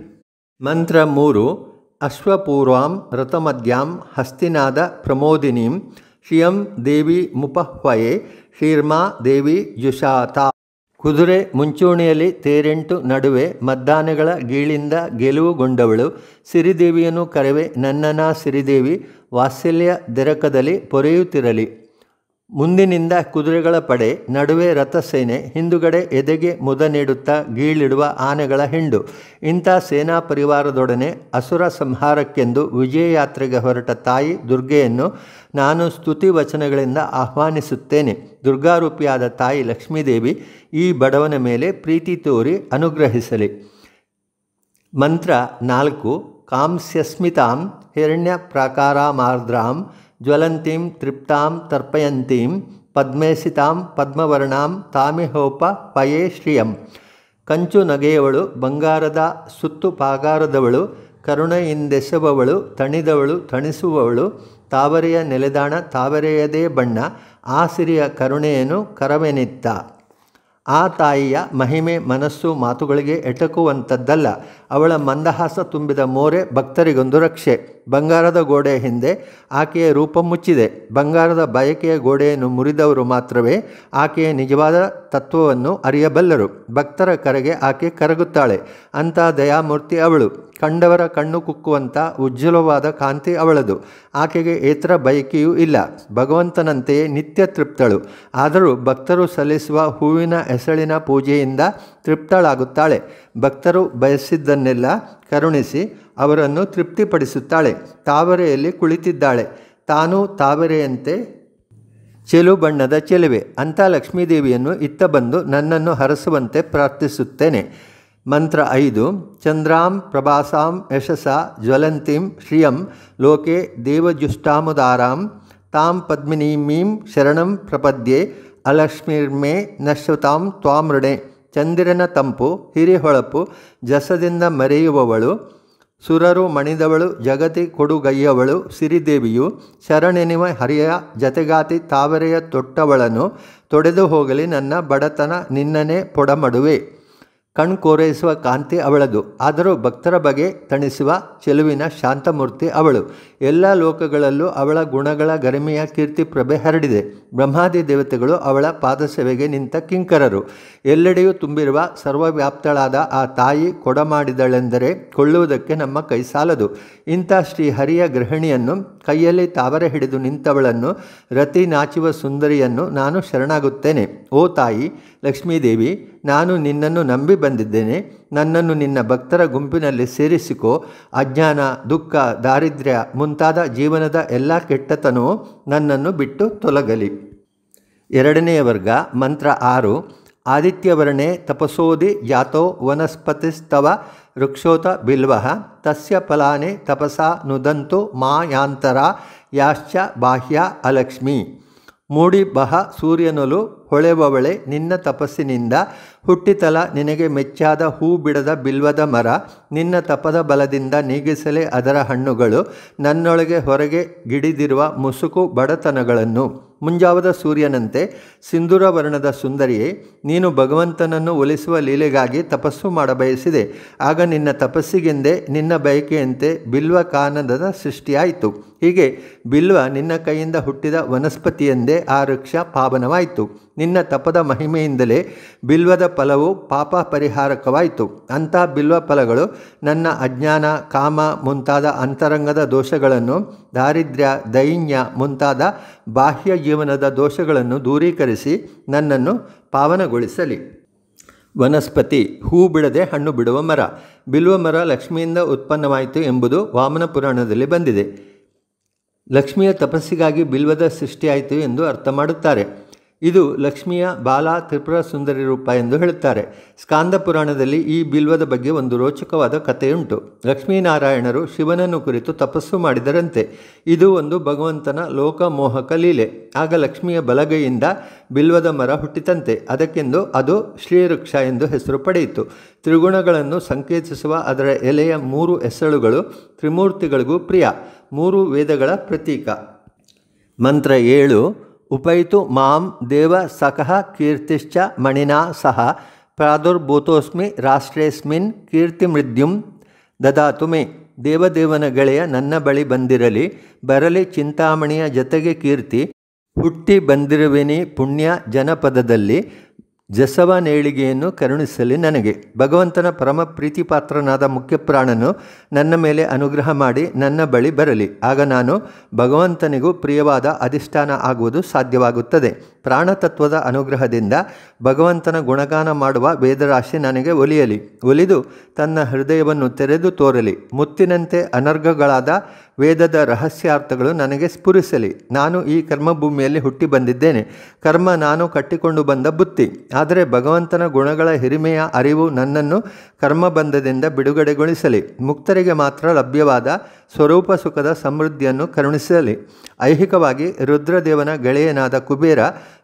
ಮಂತ್ರ ಮೂರು ಅಶ್ವಪೂರ್ವಾಂ ರಥಮಧ್ಯಾಂ ಹಸ್ತಿನಾದ ಪ್ರಮೋದಿನೀಂ ಶಿಯಂ ದೇವಿ ಮುಪಹ್ವಯೆ ಶೀರ್ಮಾ ದೇವಿ ಜುಷಾತ ಕುದುರೆ ಮುಂಚೂಣಿಯಲ್ಲಿ ತೇರೆಂಟು ನಡುವೆ ಮದ್ದಾನೆಗಳ ಗೀಳಿಂದ ಗೆಲುವುಗೊಂಡವಳು ಸಿರಿದೇವಿಯನ್ನು ಕರೆವೆ ನನ್ನನ ಸಿರಿದೇವಿ ವಾತ್ಸಲ್ಯ ದೆರಕದಲ್ಲಿ ಪೊರೆಯುತ್ತಿರಲಿ ಮುಂದಿನಿಂದ ಕುದುರೆಗಳ ಪಡೆ ನಡುವೆ ರಥಸೇನೆ ಹಿಂದುಗಡೆ ಎದೆಗೆ ಮುದ ನೀಡುತ್ತಾ ಗೀಳಿಡುವ ಆನೆಗಳ ಹಿಂಡು ಇಂಥ ಸೇನಾ ಪರಿವಾರದೊಡನೆ ಅಸುರ ಸಂಹಾರಕ್ಕೆಂದು ವಿಜಯಯಾತ್ರೆಗೆ ಹೊರಟ ತಾಯಿ ದುರ್ಗೆಯನ್ನು ನಾನು ಸ್ತುತಿ ವಚನಗಳಿಂದ ಆಹ್ವಾನಿಸುತ್ತೇನೆ ದುರ್ಗಾರೂಪಿಯಾದ ತಾಯಿ ಲಕ್ಷ್ಮೀದೇವಿ ಈ ಬಡವನ ಮೇಲೆ ಪ್ರೀತಿ ತೋರಿ ಅನುಗ್ರಹಿಸಲಿ ಮಂತ್ರ ನಾಲ್ಕು ಕಾಂಸ್ಯಸ್ಮಿತಾಂ ಹಿರಣ್ಯ ಪ್ರಾಕಾರಾಮಾರ್ದ್ರಾಂ ಜ್ವಲಂತೀಂ ತೃಪ್ತಾಂ ತರ್ಪಯಂತೀಂ ಪದ್ಮೇಸಿತಾಂ ಪದ್ಮವರ್ಣಾಂ ತಾಮಿಹೋಪ ಪಯೇ ಶ್ರಿಯಂ ಕಂಚು ನಗೆಯವಳು ಬಂಗಾರದ ಸುತ್ತು ಪಾಗಾರದವಳು ಕರುಣೆಯಿಂದೆಸುವವಳು ತಣಿದವಳು ತಣಿಸುವವಳು ತಾವರೆಯ ನೆಲೆದಾಣ ತಾವರೆಯದೇ ಬಣ್ಣ ಆ ಸಿರಿಯ ಕರುಣೆಯನ್ನು ಕರವೆನಿತ್ತ ಆ ತಾಯಿಯ ಮಹಿಮೆ ಮನಸ್ಸು ಮಾತುಗಳಿಗೆ ಎಟಕುವಂಥದ್ದಲ್ಲ ಅವಳ ಮಂದಹಾಸ ತುಂಬಿದ ಮೋರೆ ಭಕ್ತರಿಗೊಂದು ರಕ್ಷೆ ಬಂಗಾರದ ಗೋಡೆ ಹಿಂದೆ ಆಕೆಯ ರೂಪ ಮುಚ್ಚಿದೆ ಬಂಗಾರದ ಬಯಕೆಯ ಗೋಡೆಯನ್ನು ಮುರಿದವರು ಮಾತ್ರವೇ ಆಕೆಯ ನಿಜವಾದ ತತ್ವವನ್ನು ಅರಿಯಬಲ್ಲರು ಭಕ್ತರ ಕರೆಗೆ ಆಕೆ ಕರಗುತ್ತಾಳೆ ಅಂಥ ದಯಾಮೂರ್ತಿ ಅವಳು ಕಂಡವರ ಕಣ್ಣು ಕುಕ್ಕುವಂಥ ಉಜ್ವಲವಾದ ಕಾಂತಿ ಅವಳದು ಆಕೆಗೆ ಏತರ ಬಯಕೆಯೂ ಇಲ್ಲ ಭಗವಂತನಂತೆಯೇ ನಿತ್ಯ ತೃಪ್ತಳು ಆದರೂ ಭಕ್ತರು ಸಲ್ಲಿಸುವ ಹೂವಿನ ಹೆಸಳಿನ ಪೂಜೆಯಿಂದ ತೃಪ್ತಳಾಗುತ್ತಾಳೆ ಭಕ್ತರು ಬಯಸಿದ್ದನ್ನೆಲ್ಲ ಕರುಣಿಸಿ ಅವರನ್ನು ತೃಪ್ತಿಪಡಿಸುತ್ತಾಳೆ ತಾವರೆಯಲ್ಲಿ ಕುಳಿತಿದ್ದಾಳೆ ತಾನು ತಾವರೆಯಂತೆ ಚೆಲು ಬಣ್ಣದ ಚೆಲುವೆ ಅಂಥ ಲಕ್ಷ್ಮೀದೇವಿಯನ್ನು ಇತ್ತ ಬಂದು ನನ್ನನ್ನು ಹರಸುವಂತೆ ಪ್ರಾರ್ಥಿಸುತ್ತೇನೆ ಮಂತ್ರ ಐದು ಚಂದ್ರಾಂ ಪ್ರಭಾಸಾಂ ಯಶಸ ಜ್ವಲಂತೀಂ ಶ್ರಿಯಂ ಲೋಕೆ ದೇವಜುಷ್ಟಾಮುದಾರಾಂ ತಾಂ ಪದ್ಮಿನೀಮೀಂ ಶರಣಂ ಪ್ರಪದ್ಯೆ ಅಲಕ್ಷ್ಮೀರ್ಮೇ ನಶ್ವತಾಂ ತ್ವಾಮೃಣೆ ಚಂದಿರನ ತಂಪು ಹಿರಿಹೊಳಪು ಜಸದಿಂದ ಮರೆಯುವವಳು ಸುರರು ಮಣಿದವಳು ಜಗತಿ ಕೊಡುಗೈಯವಳು ಸಿರಿದೇವಿಯು ಶರಣೆನಿವ ಹರಿಯ ಜತೆಗಾತಿ ತಾವರೆಯ ತೊಟ್ಟವಳನು ತೊಡೆದು ಹೋಗಲಿ ನನ್ನ ಬಡತನ ನಿನ್ನನೆ ಪೊಡಮಡುವೆ ಕಣ್ಕೋರೈಸುವ ಕಾಂತಿ ಅವಳದು ಆದರೂ ಭಕ್ತರ ಬಗೆ ತಣಿಸುವ ಚೆಲುವಿನ ಶಾಂತಮೂರ್ತಿ ಅವಳು ಎಲ್ಲ ಲೋಕಗಳಲ್ಲೂ ಅವಳ ಗುಣಗಳ ಗರಿಮೆಯ ಕೀರ್ತಿ ಪ್ರಭೆ ಹರಡಿದೆ ಬ್ರಹ್ಮಾದಿ ದೇವತೆಗಳು ಅವಳ ಪಾದಸೇವೆಗೆ ನಿಂತ ಕಿಂಕರರು ಎಲ್ಲೆಡೆಯೂ ತುಂಬಿರುವ ಸರ್ವವ್ಯಾಪ್ತಳಾದ ಆ ತಾಯಿ ಕೊಡಮಾಡಿದಳೆಂದರೆ ಕೊಳ್ಳುವುದಕ್ಕೆ ನಮ್ಮ ಕೈ ಸಾಲದು ಇಂಥ ಶ್ರೀಹರಿಯ ಗೃಹಿಣಿಯನ್ನು ಕೈಯಲ್ಲಿ ತಾವರೆ ಹಿಡಿದು ನಿಂತವಳನ್ನು ರತಿ ನಾಚುವ ಸುಂದರಿಯನ್ನು ನಾನು ಶರಣಾಗುತ್ತೇನೆ ಓ ತಾಯಿ ಲಕ್ಷ್ಮೀದೇವಿ ನಾನು ನಿನ್ನನ್ನು ನಂಬಿ ಬಂದಿದ್ದೇನೆ ನನ್ನನ್ನು ನಿನ್ನ ಭಕ್ತರ ಗುಂಪಿನಲ್ಲಿ ಸೇರಿಸಿಕೋ ಅಜ್ಞಾನ ದುಃಖ ದಾರಿದ್ರ್ಯ ಮುಂತಾದ ಜೀವನದ ಎಲ್ಲ ಕೆಟ್ಟತನವು ನನ್ನನ್ನು ಬಿಟ್ಟು ತೊಲಗಲಿ ಎರಡನೆಯ ವರ್ಗ ಮಂತ್ರ ಆರು ಆದಿತ್ಯವರ್ಣೆ ತಪಸೋದಿ ಜಾತೋ ವನಸ್ಪತಿಸ್ತವ ವೃಕ್ಷೋತ ಬಿಲ್ವ ತಸ್ಯ ಫಲಾನೆ ತಪಸಾ ನುದಂತು ಮಾಯಾಂತರ ಯಾಶ್ಚ ಬಾಹ್ಯ ಅಲಕ್ಷ್ಮಿ ಮೂಡಿ ಬಹ ಸೂರ್ಯನಲು ಹೊಳೆಬವಳೆ ನಿನ್ನ ತಪಸ್ಸಿನಿಂದ ಹುಟ್ಟಿತಲ ನಿನಗೆ ಮೆಚ್ಚಾದ ಹೂ ಬಿಡದ ಬಿಲ್ವದ ಮರ ನಿನ್ನ ತಪದ ಬಲದಿಂದ ನೀಗಿಸಲೇ ಅದರ ಹಣ್ಣುಗಳು ನನ್ನೊಳಗೆ ಹೊರಗೆ ಗಿಡಿದಿರುವ ಮುಸುಕು ಬಡತನಗಳನ್ನು ಮುಂಜಾವದ ಸೂರ್ಯನಂತೆ ಸಿಂಧೂರ ವರ್ಣದ ಸುಂದರಿಯೇ ನೀನು ಭಗವಂತನನ್ನು ಒಲಿಸುವ ಲೀಲೆಗಾಗಿ ತಪಸ್ಸು ಮಾಡಬಯಸಿದೆ ಆಗ ನಿನ್ನ ತಪಸ್ಸಿಗೆಂದೇ ನಿನ್ನ ಬಯಕೆಯಂತೆ ಬಿಲ್ವ ಕಾನಂದದ ಸೃಷ್ಟಿಯಾಯಿತು ಹೀಗೆ ಬಿಲ್ವ ನಿನ್ನ ಕೈಯಿಂದ ಹುಟ್ಟಿದ ವನಸ್ಪತಿಯೆಂದೇ ಆ ವೃಕ್ಷ ಪಾವನವಾಯಿತು ನಿನ್ನ ತಪದ ಮಹಿಮೆಯಿಂದಲೇ ಬಿಲ್ವದ ಫಲವು ಪಾಪ ಪರಿಹಾರಕವಾಯಿತು ಅಂಥ ಬಿಲ್ವ ಫಲಗಳು ನನ್ನ ಅಜ್ಞಾನ ಕಾಮ ಮುಂತಾದ ಅಂತರಂಗದ ದೋಷಗಳನ್ನು ದಾರಿದ್ರ್ಯ ದೈನ್ಯ ಮುಂತಾದ ಬಾಹ್ಯ ಜೀವನದ ದೋಷಗಳನ್ನು ದೂರೀಕರಿಸಿ ನನ್ನನ್ನು ಪಾವನಗೊಳಿಸಲಿ ವನಸ್ಪತಿ ಹೂ ಬಿಡದೆ ಹಣ್ಣು ಬಿಡುವ ಮರ ಬಿಲ್ವ ಮರ ಲಕ್ಷ್ಮಿಯಿಂದ ಉತ್ಪನ್ನವಾಯಿತು ಎಂಬುದು ವಾಮನ ಪುರಾಣದಲ್ಲಿ ಬಂದಿದೆ ಲಕ್ಷ್ಮಿಯ ತಪಸ್ಸಿಗಾಗಿ ಬಿಲ್ವದ ಸೃಷ್ಟಿಯಾಯಿತು ಎಂದು ಅರ್ಥ ಮಾಡುತ್ತಾರೆ ಇದು ಲಕ್ಷ್ಮಿಯ ಬಾಲ ತ್ರಿಪುರ ಸುಂದರಿ ರೂಪ ಎಂದು ಹೇಳುತ್ತಾರೆ ಸ್ಕಾಂದ ಪುರಾಣದಲ್ಲಿ ಈ ಬಿಲ್ವದ ಬಗ್ಗೆ ಒಂದು ರೋಚಕವಾದ ಕಥೆಯುಂಟು ಲಕ್ಷ್ಮೀನಾರಾಯಣರು ಶಿವನನ್ನು ಕುರಿತು ತಪಸ್ಸು ಮಾಡಿದರಂತೆ ಇದು ಒಂದು ಭಗವಂತನ ಲೋಕಮೋಹಕ ಲೀಲೆ ಆಗ ಲಕ್ಷ್ಮಿಯ ಬಲಗೈಯಿಂದ ಬಿಲ್ವದ ಮರ ಹುಟ್ಟಿತಂತೆ ಅದಕ್ಕೆಂದು ಅದು ಶ್ರೀವೃಕ್ಷ ಎಂದು ಹೆಸರು ಪಡೆಯಿತು ತ್ರಿಗುಣಗಳನ್ನು ಸಂಕೇತಿಸುವ ಅದರ ಎಲೆಯ ಮೂರು ಎಸಳುಗಳು ತ್ರಿಮೂರ್ತಿಗಳಿಗೂ ಪ್ರಿಯ ಮೂರು ವೇದಗಳ ಪ್ರತೀಕ ಮಂತ್ರ ಏಳು ಉಪೈತು ಮಾಂ ದೇವ ಸಕಃ ಕೀರ್ತಿಶ್ಚ ಮಣಿನಾ ಸಹ ಪ್ರಾದುರ್ಭೂತೋಸ್ಮಿ ರಾಷ್ಟ್ರೇಸ್ಮಿನ್ ಕೀರ್ತಿಮೃದ್ಯುಂ ದದಾತು ಮೇ ದೇವದೇವನ ಗೆಳೆಯ ನನ್ನ ಬಳಿ ಬಂದಿರಲಿ ಬರಲಿ ಚಿಂತಾಮಣಿಯ ಜತೆಗೆ ಕೀರ್ತಿ ಹುಟ್ಟಿ ಬಂದಿರುವೆನಿ ಪುಣ್ಯ ಜನಪದದಲ್ಲಿ ಜಸವ ನೇಳಿಗೆಯನ್ನು ಕರುಣಿಸಲಿ ನನಗೆ ಭಗವಂತನ ಪರಮ ಪ್ರೀತಿಪಾತ್ರನಾದ ಮುಖ್ಯಪ್ರಾಣನು ನನ್ನ ಮೇಲೆ ಅನುಗ್ರಹ ಮಾಡಿ ನನ್ನ ಬಳಿ ಬರಲಿ ಆಗ ನಾನು ಭಗವಂತನಿಗೂ ಪ್ರಿಯವಾದ ಅಧಿಷ್ಠಾನ ಆಗುವುದು ಸಾಧ್ಯವಾಗುತ್ತದೆ ಪ್ರಾಣತತ್ವದ ಅನುಗ್ರಹದಿಂದ ಭಗವಂತನ ಗುಣಗಾನ ಮಾಡುವ ವೇದರಾಶಿ ನನಗೆ ಒಲಿಯಲಿ ಒಲಿದು ತನ್ನ ಹೃದಯವನ್ನು ತೆರೆದು ತೋರಲಿ ಮುತ್ತಿನಂತೆ ಅನರ್ಘಗಳಾದ ವೇದದ ರಹಸ್ಯಾರ್ಥಗಳು ನನಗೆ ಸ್ಫುರಿಸಲಿ ನಾನು ಈ ಕರ್ಮಭೂಮಿಯಲ್ಲಿ ಹುಟ್ಟಿ ಬಂದಿದ್ದೇನೆ ಕರ್ಮ ನಾನು ಕಟ್ಟಿಕೊಂಡು ಬಂದ ಬುತ್ತಿ ಆದರೆ ಭಗವಂತನ ಗುಣಗಳ ಹಿರಿಮೆಯ ಅರಿವು ನನ್ನನ್ನು ಕರ್ಮಬಂಧದಿಂದ ಬಿಡುಗಡೆಗೊಳಿಸಲಿ ಮುಕ್ತರಿಗೆ ಮಾತ್ರ ಲಭ್ಯವಾದ ಸ್ವರೂಪ ಸುಖದ ಸಮೃದ್ಧಿಯನ್ನು ಕರುಣಿಸಲಿ ಐಹಿಕವಾಗಿ ರುದ್ರದೇವನ ಗೆಳೆಯನಾದ ಕುಬೇರ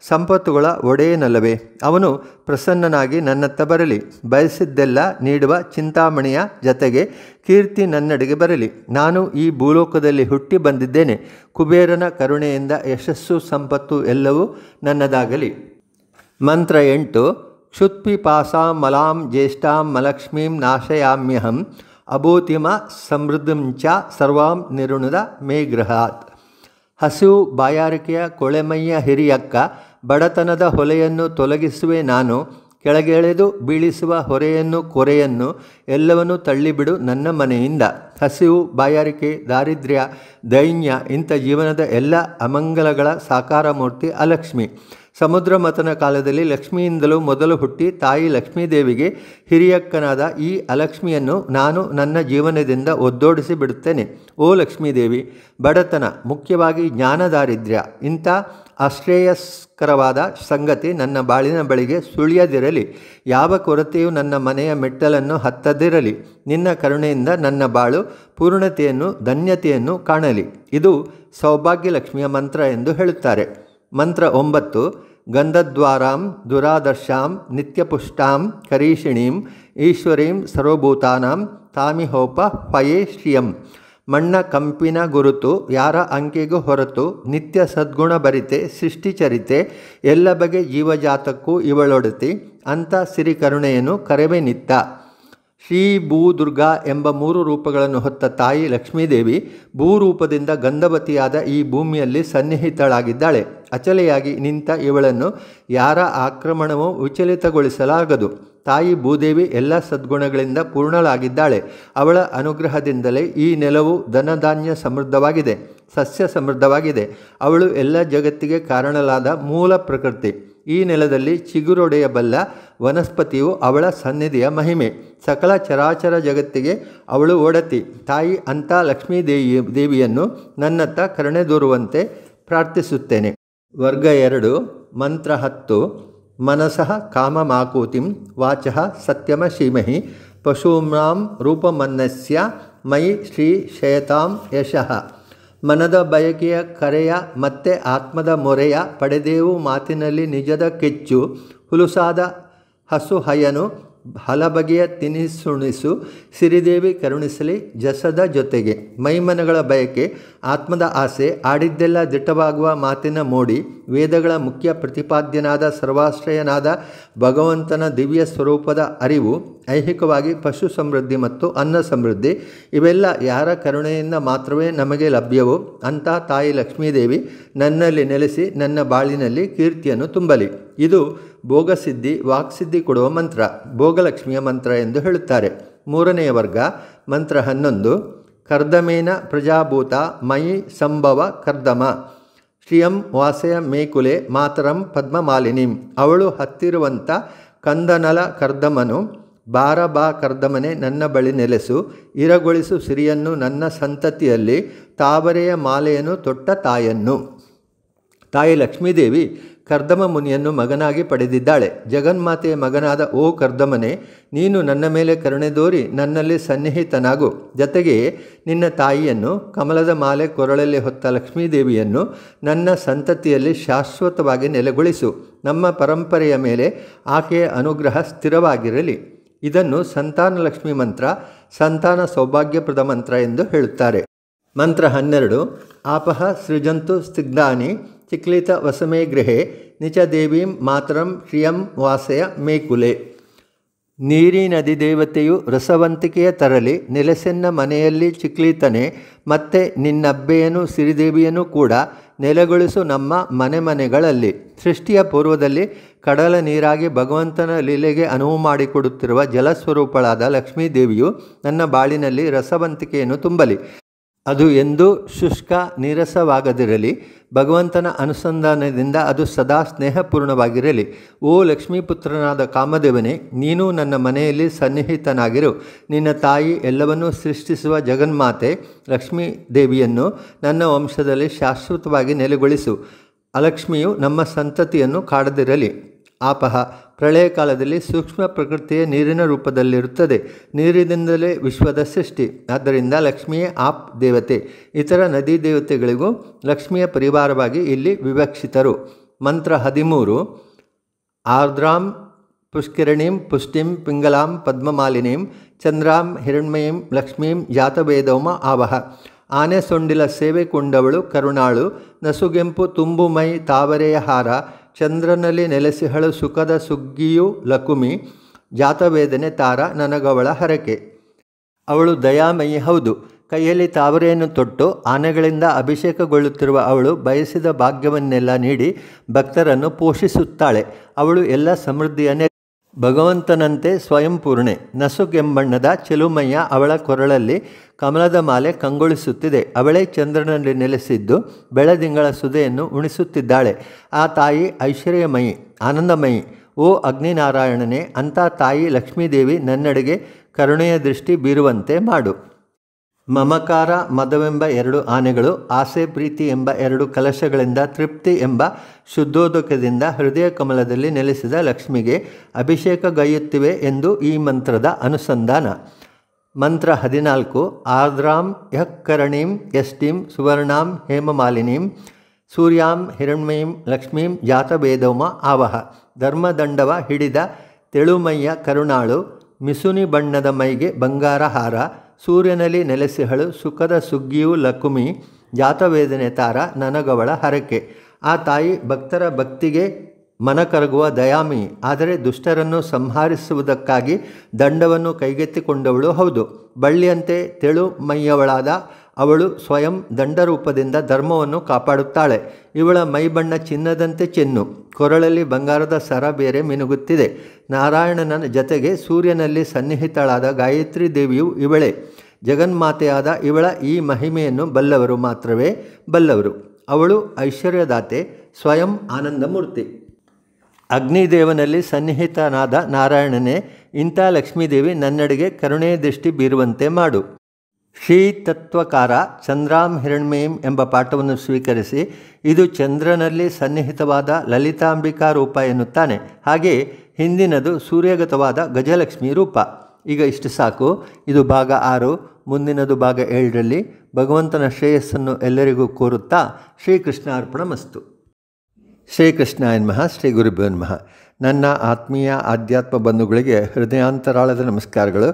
ಸಂಪತ್ತುಗಳ ಒಡೆಯನಲ್ಲವೇ ಅವನು ಪ್ರಸನ್ನನಾಗಿ ನನ್ನತ್ತ ಬರಲಿ ಬಯಸಿದ್ದೆಲ್ಲ ನೀಡುವ ಚಿಂತಾಮಣಿಯ ಜತೆಗೆ ಕೀರ್ತಿ ನನ್ನಡೆಗೆ ಬರಲಿ ನಾನು ಈ ಭೂಲೋಕದಲ್ಲಿ ಹುಟ್ಟಿ ಬಂದಿದ್ದೇನೆ ಕುಬೇರನ ಕರುಣೆಯಿಂದ ಯಶಸ್ಸು ಸಂಪತ್ತು ಎಲ್ಲವೂ ನನ್ನದಾಗಲಿ ಮಂತ್ರ ಎಂಟು ಕ್ಷುತ್ಪಿಪಾಸಾಂ ಮಲಾಂ ಜ್ಯೇಷ್ಠಾಂ ಮಲಕ್ಷ್ಮೀಂ ನಾಶಯಾಮ್ಯಹಂ ಅಭೂತಿಮ ಸಮೃದ್ಧಂ ಸರ್ವಾಂ ನಿರುಣದ ಗೃಹಾತ್ ಹಸಿವು ಬಾಯಾರಿಕೆಯ ಕೊಳೆಮಯ್ಯ ಹಿರಿಯಕ್ಕ ಬಡತನದ ಹೊಲೆಯನ್ನು ತೊಲಗಿಸುವೆ ನಾನು ಕೆಳಗೆಳೆದು ಬೀಳಿಸುವ ಹೊರೆಯನ್ನು ಕೊರೆಯನ್ನು ಎಲ್ಲವನ್ನೂ ತಳ್ಳಿಬಿಡು ನನ್ನ ಮನೆಯಿಂದ ಹಸಿವು ಬಾಯಾರಿಕೆ ದಾರಿದ್ರ್ಯ ದೈನ್ಯ ಇಂಥ ಜೀವನದ ಎಲ್ಲ ಅಮಂಗಲಗಳ ಸಾಕಾರ ಮೂರ್ತಿ ಅಲಕ್ಷ್ಮಿ ಸಮುದ್ರ ಮತನ ಕಾಲದಲ್ಲಿ ಲಕ್ಷ್ಮಿಯಿಂದಲೂ ಮೊದಲು ಹುಟ್ಟಿ ತಾಯಿ ಲಕ್ಷ್ಮೀದೇವಿಗೆ ಹಿರಿಯಕ್ಕನಾದ ಈ ಅಲಕ್ಷ್ಮಿಯನ್ನು ನಾನು ನನ್ನ ಜೀವನದಿಂದ ಒದ್ದೋಡಿಸಿ ಬಿಡುತ್ತೇನೆ ಓ ಲಕ್ಷ್ಮೀದೇವಿ ಬಡತನ ಮುಖ್ಯವಾಗಿ ಜ್ಞಾನದಾರಿದ್ರ್ಯ ಇಂಥ ಆಶ್ರೇಯಸ್ಕರವಾದ ಸಂಗತಿ ನನ್ನ ಬಾಳಿನ ಬಳಿಗೆ ಸುಳಿಯದಿರಲಿ ಯಾವ ಕೊರತೆಯೂ ನನ್ನ ಮನೆಯ ಮೆಟ್ಟಲನ್ನು ಹತ್ತದಿರಲಿ ನಿನ್ನ ಕರುಣೆಯಿಂದ ನನ್ನ ಬಾಳು ಪೂರ್ಣತೆಯನ್ನು ಧನ್ಯತೆಯನ್ನು ಕಾಣಲಿ ಇದು ಸೌಭಾಗ್ಯ ಲಕ್ಷ್ಮಿಯ ಮಂತ್ರ ಎಂದು ಹೇಳುತ್ತಾರೆ ಮಂತ್ರ ಒಂಬತ್ತು ಗಂಧದ್ವಾರಾಂ ದುರಾದರ್ಶಾಂ ನಿತ್ಯಪುಷ್ಟಾಂ ಕರೀಷಿಣೀಂ ಈಶ್ವರೀಂ ಸರ್ವಭೂತಾನಾಂ ತಾಮಿಹೋಪ ಫಯೇಷ್ಯಂ ಶ್ರಿಯಂ ಮಣ್ಣ ಕಂಪಿನ ಗುರುತು ಯಾರ ಅಂಕೆಗೂ ಹೊರತು ನಿತ್ಯ ಸದ್ಗುಣ ಬರಿತೆ ಸೃಷ್ಟಿಚರಿತೆ ಎಲ್ಲ ಬಗೆ ಜೀವಜಾತಕ್ಕೂ ಇವಳೊಡತಿ ಅಂಥ ಸಿರಿಕರುಣೆಯನ್ನು ಕರೆವೆ ನಿತ್ತ ಶ್ರೀ ಭೂ ದುರ್ಗಾ ಎಂಬ ಮೂರು ರೂಪಗಳನ್ನು ಹೊತ್ತ ತಾಯಿ ಲಕ್ಷ್ಮೀದೇವಿ ಭೂರೂಪದಿಂದ ಗಂಧವತಿಯಾದ ಈ ಭೂಮಿಯಲ್ಲಿ ಸನ್ನಿಹಿತಳಾಗಿದ್ದಾಳೆ ಅಚಲೆಯಾಗಿ ನಿಂತ ಇವಳನ್ನು ಯಾರ ಆಕ್ರಮಣವೂ ವಿಚಲಿತಗೊಳಿಸಲಾಗದು ತಾಯಿ ಭೂದೇವಿ ಎಲ್ಲ ಸದ್ಗುಣಗಳಿಂದ ಪೂರ್ಣಳಾಗಿದ್ದಾಳೆ ಅವಳ ಅನುಗ್ರಹದಿಂದಲೇ ಈ ನೆಲವು ಧನಧಾನ್ಯ ಸಮೃದ್ಧವಾಗಿದೆ ಸಸ್ಯ ಸಮೃದ್ಧವಾಗಿದೆ ಅವಳು ಎಲ್ಲ ಜಗತ್ತಿಗೆ ಕಾರಣಲಾದ ಮೂಲ ಪ್ರಕೃತಿ ಈ ನೆಲದಲ್ಲಿ ಚಿಗುರೊಡೆಯಬಲ್ಲ ವನಸ್ಪತಿಯು ಅವಳ ಸನ್ನಿಧಿಯ ಮಹಿಮೆ ಸಕಲ ಚರಾಚರ ಜಗತ್ತಿಗೆ ಅವಳು ಓಡತಿ ತಾಯಿ ಅಂಥ ಲಕ್ಷ್ಮೀ ದೇವಿ ದೇವಿಯನ್ನು ನನ್ನತ್ತ ಕರುಣೆ ದೂರುವಂತೆ ಪ್ರಾರ್ಥಿಸುತ್ತೇನೆ ವರ್ಗ ಎರಡು ಮಂತ್ರ ಹತ್ತು ಮನಸಃ ಕಾಮ ಮಾಕೂತಿಂ ವಾಚಃ ಸತ್ಯಮ ಶ್ರೀಮಹಿ ಪಶುಮಾಂ ರೂಪಮನ್ನಸ್ಯ ಮೈ ಶ್ರೀ ಶಯತಾಂ ಯಶಃ ಮನದ ಬಯಕೆಯ ಕರೆಯ ಮತ್ತೆ ಆತ್ಮದ ಮೊರೆಯ ಪಡೆದೇವು ಮಾತಿನಲ್ಲಿ ನಿಜದ ಕೆಚ್ಚು ಹುಲುಸಾದ ಹಸುಹಯನು ಹಲಬಗೆಯ ತಿನಿಸುಣಿಸು ಸಿರಿದೇವಿ ಕರುಣಿಸಲಿ ಜಸದ ಜೊತೆಗೆ ಮೈಮನಗಳ ಬಯಕೆ ಆತ್ಮದ ಆಸೆ ಆಡಿದ್ದೆಲ್ಲ ದಿಟ್ಟವಾಗುವ ಮಾತಿನ ಮೋಡಿ ವೇದಗಳ ಮುಖ್ಯ ಪ್ರತಿಪಾದ್ಯನಾದ ಸರ್ವಾಶ್ರಯನಾದ ಭಗವಂತನ ದಿವ್ಯ ಸ್ವರೂಪದ ಅರಿವು ಐಹಿಕವಾಗಿ ಪಶು ಸಮೃದ್ಧಿ ಮತ್ತು ಅನ್ನ ಸಮೃದ್ಧಿ ಇವೆಲ್ಲ ಯಾರ ಕರುಣೆಯಿಂದ ಮಾತ್ರವೇ ನಮಗೆ ಲಭ್ಯವು ಅಂಥ ತಾಯಿ ಲಕ್ಷ್ಮೀದೇವಿ ನನ್ನಲ್ಲಿ ನೆಲೆಸಿ ನನ್ನ ಬಾಳಿನಲ್ಲಿ ಕೀರ್ತಿಯನ್ನು ತುಂಬಲಿ ಇದು ಭೋಗಸಿದ್ಧಿ ವಾಕ್ಸಿದ್ಧಿ ಕೊಡುವ ಮಂತ್ರ ಭೋಗಲಕ್ಷ್ಮಿಯ ಮಂತ್ರ ಎಂದು ಹೇಳುತ್ತಾರೆ ಮೂರನೆಯ ವರ್ಗ ಮಂತ್ರ ಹನ್ನೊಂದು ಕರ್ದಮೇನ ಪ್ರಜಾಭೂತ ಮಯಿ ಸಂಭವ ಕರ್ದಮ ಶ್ರಿಯಂ ವಾಸೆಯ ಮೇಕುಲೆ ಮಾತರಂ ಪದ್ಮಮಾಲಿನಿಂ ಅವಳು ಹತ್ತಿರುವಂಥ ಕಂದನಲ ಕರ್ದಮನು ಬಾರ ಬಾ ಕರ್ದಮನೆ ನನ್ನ ಬಳಿ ನೆಲೆಸು ಇರಗೊಳಿಸು ಸಿರಿಯನ್ನು ನನ್ನ ಸಂತತಿಯಲ್ಲಿ ತಾವರೆಯ ಮಾಲೆಯನ್ನು ತೊಟ್ಟ ತಾಯನ್ನು ತಾಯಿ ಲಕ್ಷ್ಮೀದೇವಿ ಕರ್ದಮ ಮುನಿಯನ್ನು ಮಗನಾಗಿ ಪಡೆದಿದ್ದಾಳೆ ಜಗನ್ಮಾತೆಯ ಮಗನಾದ ಓ ಕರ್ದಮನೆ ನೀನು ನನ್ನ ಮೇಲೆ ಕರುಣೆ ತೋರಿ ನನ್ನಲ್ಲಿ ಸನ್ನಿಹಿತನಾಗು ಜತೆಗೆ ನಿನ್ನ ತಾಯಿಯನ್ನು ಕಮಲದ ಮಾಲೆ ಕೊರಳಲ್ಲಿ ಹೊತ್ತ ಲಕ್ಷ್ಮೀದೇವಿಯನ್ನು ನನ್ನ ಸಂತತಿಯಲ್ಲಿ ಶಾಶ್ವತವಾಗಿ ನೆಲೆಗೊಳಿಸು ನಮ್ಮ ಪರಂಪರೆಯ ಮೇಲೆ ಆಕೆಯ ಅನುಗ್ರಹ ಸ್ಥಿರವಾಗಿರಲಿ ಇದನ್ನು ಸಂತಾನಲಕ್ಷ್ಮಿ ಮಂತ್ರ ಸಂತಾನ ಸೌಭಾಗ್ಯಪ್ರದ ಮಂತ್ರ ಎಂದು ಹೇಳುತ್ತಾರೆ ಮಂತ್ರ ಹನ್ನೆರಡು ಆಪಹ ಸೃಜಂತು ಸ್ಥಿಗ್ಧಾನಿ चिक्लितवसमे ಗೃಹೆ ನಿಚದೇವೀಂ ಮಾತ್ರಂ ಶ್ರಿಯಂ ವಾಸೆಯ ಮೇಕುಲೆ ನದಿ ದೇವತೆಯು ರಸವಂತಿಕೆಯ ತರಲಿ ನೆಲೆಸೆನ್ನ ಮನೆಯಲ್ಲಿ ಚಿಕ್ಲೀತನೆ ಮತ್ತೆ ನಿನ್ನಬ್ಬೆಯನು ಸಿರಿದೇವಿಯನ್ನು ಕೂಡ ನೆಲೆಗೊಳಿಸು ನಮ್ಮ ಮನೆ ಮನೆಗಳಲ್ಲಿ ಸೃಷ್ಟಿಯ ಪೂರ್ವದಲ್ಲಿ ಕಡಲ ನೀರಾಗಿ ಭಗವಂತನ ಲೀಲೆಗೆ ಅನುವು ಮಾಡಿಕೊಡುತ್ತಿರುವ ಜಲಸ್ವರೂಪಳಾದ ಲಕ್ಷ್ಮೀದೇವಿಯು ನನ್ನ ಬಾಳಿನಲ್ಲಿ ರಸವಂತಿಕೆಯನ್ನು ತುಂಬಲಿ ಅದು ಎಂದು ಶುಷ್ಕ ನೀರಸವಾಗದಿರಲಿ ಭಗವಂತನ ಅನುಸಂಧಾನದಿಂದ ಅದು ಸದಾ ಸ್ನೇಹಪೂರ್ಣವಾಗಿರಲಿ ಓ ಲಕ್ಷ್ಮೀಪುತ್ರನಾದ ಕಾಮದೇವನೇ ನೀನು ನನ್ನ ಮನೆಯಲ್ಲಿ ಸನ್ನಿಹಿತನಾಗಿರು ನಿನ್ನ ತಾಯಿ ಎಲ್ಲವನ್ನೂ ಸೃಷ್ಟಿಸುವ ಜಗನ್ಮಾತೆ ಲಕ್ಷ್ಮೀ ದೇವಿಯನ್ನು ನನ್ನ ವಂಶದಲ್ಲಿ ಶಾಶ್ವತವಾಗಿ ನೆಲೆಗೊಳಿಸು ಅಲಕ್ಷ್ಮಿಯು ನಮ್ಮ ಸಂತತಿಯನ್ನು ಕಾಡದಿರಲಿ ಆಪಹ ಪ್ರಳಯ ಕಾಲದಲ್ಲಿ ಸೂಕ್ಷ್ಮ ಪ್ರಕೃತಿಯೇ ನೀರಿನ ರೂಪದಲ್ಲಿರುತ್ತದೆ ನೀರಿನಿಂದಲೇ ವಿಶ್ವದ ಸೃಷ್ಟಿ ಆದ್ದರಿಂದ ಲಕ್ಷ್ಮಿಯೇ ಆಪ್ ದೇವತೆ ಇತರ ನದಿ ದೇವತೆಗಳಿಗೂ ಲಕ್ಷ್ಮಿಯ ಪರಿವಾರವಾಗಿ ಇಲ್ಲಿ ವಿವಕ್ಷಿತರು ಮಂತ್ರ ಹದಿಮೂರು ಆರ್ದ್ರಾಂ ಪುಷ್ಕಿರಣೀಂ ಪುಷ್ಟಿಂ ಪಿಂಗಲಾಂ ಪದ್ಮಮಾಲಿನೀಂ ಚಂದ್ರಾಂ ಹಿರಣ್ಮಯೀಂ ಲಕ್ಷ್ಮೀಂ ಜಾತವೇದೋಮ ಆವಹ ಆನೆ ಸೊಂಡಿಲ ಸೇವೆ ಕೊಂಡವಳು ಕರುಣಾಳು ನಸುಗೆಂಪು ತುಂಬು ಮೈ ತಾವರೆಯ ಹಾರ ಚಂದ್ರನಲ್ಲಿ ನೆಲೆಸಿಹಳು ಸುಖದ ಸುಗ್ಗಿಯು ಲಕುಮಿ ಜಾತವೇದನೆ ತಾರ ನನಗವಳ ಹರಕೆ ಅವಳು ದಯಾಮಯಿ ಹೌದು ಕೈಯಲ್ಲಿ ತಾವರೆಯನ್ನು ತೊಟ್ಟು ಆನೆಗಳಿಂದ ಅಭಿಷೇಕಗೊಳ್ಳುತ್ತಿರುವ ಅವಳು ಬಯಸಿದ ಭಾಗ್ಯವನ್ನೆಲ್ಲ ನೀಡಿ ಭಕ್ತರನ್ನು ಪೋಷಿಸುತ್ತಾಳೆ ಅವಳು ಎಲ್ಲ ಸಮೃದ್ಧಿಯನ್ನೇ ಭಗವಂತನಂತೆ ಸ್ವಯಂಪೂರ್ಣೆ ನಸುಗೆಂಬಣ್ಣದ ಚೆಲುಮಯ್ಯ ಅವಳ ಕೊರಳಲ್ಲಿ ಕಮಲದ ಮಾಲೆ ಕಂಗೊಳಿಸುತ್ತಿದೆ ಅವಳೇ ಚಂದ್ರನಲ್ಲಿ ನೆಲೆಸಿದ್ದು ಬೆಳದಿಂಗಳ ಸುದೆಯನ್ನು ಉಣಿಸುತ್ತಿದ್ದಾಳೆ ಆ ತಾಯಿ ಐಶ್ವರ್ಯಮಯಿ ಆನಂದಮಯಿ ಓ ಅಗ್ನಿನಾರಾಯಣನೇ ಅಂಥ ತಾಯಿ ಲಕ್ಷ್ಮೀದೇವಿ ನನ್ನಡೆಗೆ ಕರುಣೆಯ ದೃಷ್ಟಿ ಬೀರುವಂತೆ ಮಾಡು ಮಮಕಾರ ಮದವೆಂಬ ಎರಡು ಆನೆಗಳು ಆಸೆ ಪ್ರೀತಿ ಎಂಬ ಎರಡು ಕಲಶಗಳಿಂದ ತೃಪ್ತಿ ಎಂಬ ಶುದ್ಧೋದಕದಿಂದ ಹೃದಯ ಕಮಲದಲ್ಲಿ ನೆಲೆಸಿದ ಲಕ್ಷ್ಮಿಗೆ ಅಭಿಷೇಕಗೈಯುತ್ತಿವೆ ಎಂದು ಈ ಮಂತ್ರದ ಅನುಸಂಧಾನ ಮಂತ್ರ ಹದಿನಾಲ್ಕು ಆರ್ದ್ರಾಂ ಕರಣೀಂ ಯಷ್ಟಿಂ ಸುವರ್ಣಾಂ ಹೇಮಮಾಲಿನೀಂ ಸೂರ್ಯಾಂ ಹಿರಣ್ಮಯೀಂ ಲಕ್ಷ್ಮೀಂ ಜಾತಭೇದೌಮ ಆವಹ ಧರ್ಮದಂಡವ ಹಿಡಿದ ತೆಳುಮಯ್ಯ ಕರುಣಾಳು ಮಿಸುನಿ ಬಣ್ಣದ ಮೈಗೆ ಬಂಗಾರ ಹಾರ ಸೂರ್ಯನಲ್ಲಿ ನೆಲೆಸಿಹಳು ಸುಖದ ಸುಗ್ಗಿಯು ಲಕುಮಿ ಜಾತವೇದನೆ ತಾರ ನನಗವಳ ಹರಕೆ ಆ ತಾಯಿ ಭಕ್ತರ ಭಕ್ತಿಗೆ ಮನ ಕರಗುವ ದಯಾಮಿ ಆದರೆ ದುಷ್ಟರನ್ನು ಸಂಹರಿಸುವುದಕ್ಕಾಗಿ ದಂಡವನ್ನು ಕೈಗೆತ್ತಿಕೊಂಡವಳು ಹೌದು ಬಳ್ಳಿಯಂತೆ ತೆಳು ಮೈಯವಳಾದ ಅವಳು ಸ್ವಯಂ ದಂಡರೂಪದಿಂದ ಧರ್ಮವನ್ನು ಕಾಪಾಡುತ್ತಾಳೆ ಇವಳ ಮೈಬಣ್ಣ ಚಿನ್ನದಂತೆ ಚೆನ್ನು ಕೊರಳಲ್ಲಿ ಬಂಗಾರದ ಸರ ಬೇರೆ ಮಿನುಗುತ್ತಿದೆ ನಾರಾಯಣನ ಜತೆಗೆ ಸೂರ್ಯನಲ್ಲಿ ಸನ್ನಿಹಿತಳಾದ ಗಾಯತ್ರಿ ದೇವಿಯು ಇವಳೇ ಜಗನ್ಮಾತೆಯಾದ ಇವಳ ಈ ಮಹಿಮೆಯನ್ನು ಬಲ್ಲವರು ಮಾತ್ರವೇ ಬಲ್ಲವರು ಅವಳು ಐಶ್ವರ್ಯದಾತೆ ಸ್ವಯಂ ಆನಂದಮೂರ್ತಿ ಅಗ್ನಿದೇವನಲ್ಲಿ ಸನ್ನಿಹಿತನಾದ ನಾರಾಯಣನೇ ಇಂಥ ಲಕ್ಷ್ಮೀದೇವಿ ನನ್ನಡೆಗೆ ಕರುಣೆ ದೃಷ್ಟಿ ಬೀರುವಂತೆ ಮಾಡು ಶ್ರೀ ತತ್ವಕಾರ ಚಂದ್ರಾಂ ಹಿರಣ್ಮೇಂ ಎಂಬ ಪಾಠವನ್ನು ಸ್ವೀಕರಿಸಿ ಇದು ಚಂದ್ರನಲ್ಲಿ ಸನ್ನಿಹಿತವಾದ ಲಲಿತಾಂಬಿಕಾ ರೂಪ ಎನ್ನುತ್ತಾನೆ ಹಾಗೆಯೇ ಹಿಂದಿನದು ಸೂರ್ಯಗತವಾದ ಗಜಲಕ್ಷ್ಮಿ ರೂಪ ಈಗ ಇಷ್ಟು ಸಾಕು ಇದು ಭಾಗ ಆರು ಮುಂದಿನದು ಭಾಗ ಏಳರಲ್ಲಿ ಭಗವಂತನ ಶ್ರೇಯಸ್ಸನ್ನು ಎಲ್ಲರಿಗೂ ಕೋರುತ್ತಾ ಶ್ರೀಕೃಷ್ಣಾರ್ಪಣ ಮಸ್ತು ಶ್ರೀ ಕೃಷ್ಣಾಯನ್ಮಃ ಶ್ರೀ ಗುರುಭ್ಯೋ ನಮಃ ನನ್ನ ಆತ್ಮೀಯ ಆಧ್ಯಾತ್ಮ ಬಂಧುಗಳಿಗೆ ಹೃದಯಾಂತರಾಳದ ನಮಸ್ಕಾರಗಳು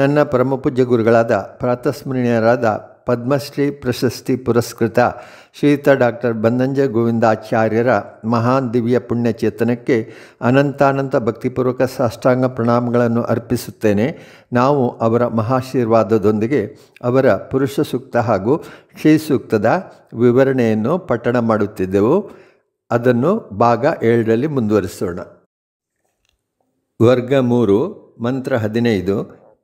ನನ್ನ ಪರಮಪೂಜ್ಯ ಗುರುಗಳಾದ ಪ್ರಾತಸ್ಮರಣೀಯರಾದ ಪದ್ಮಶ್ರೀ ಪ್ರಶಸ್ತಿ ಪುರಸ್ಕೃತ ಶ್ರೀತ ಡಾಕ್ಟರ್ ಬಂದಂಜ ಗೋವಿಂದಾಚಾರ್ಯರ ಮಹಾನ್ ದಿವ್ಯ ಪುಣ್ಯಚೇತನಕ್ಕೆ ಅನಂತಾನಂತ ಭಕ್ತಿಪೂರ್ವಕ ಸಾಷ್ಟಾಂಗ ಪ್ರಣಾಮಗಳನ್ನು ಅರ್ಪಿಸುತ್ತೇನೆ ನಾವು ಅವರ ಮಹಾಶೀರ್ವಾದದೊಂದಿಗೆ ಅವರ ಪುರುಷ ಸೂಕ್ತ ಹಾಗೂ ಶ್ರೀ ಸೂಕ್ತದ ವಿವರಣೆಯನ್ನು ಪಠಣ ಮಾಡುತ್ತಿದ್ದೆವು ಅದನ್ನು ಭಾಗ ಏಳರಲ್ಲಿ ಮುಂದುವರಿಸೋಣ ವರ್ಗ ಮೂರು ಮಂತ್ರ ಹದಿನೈದು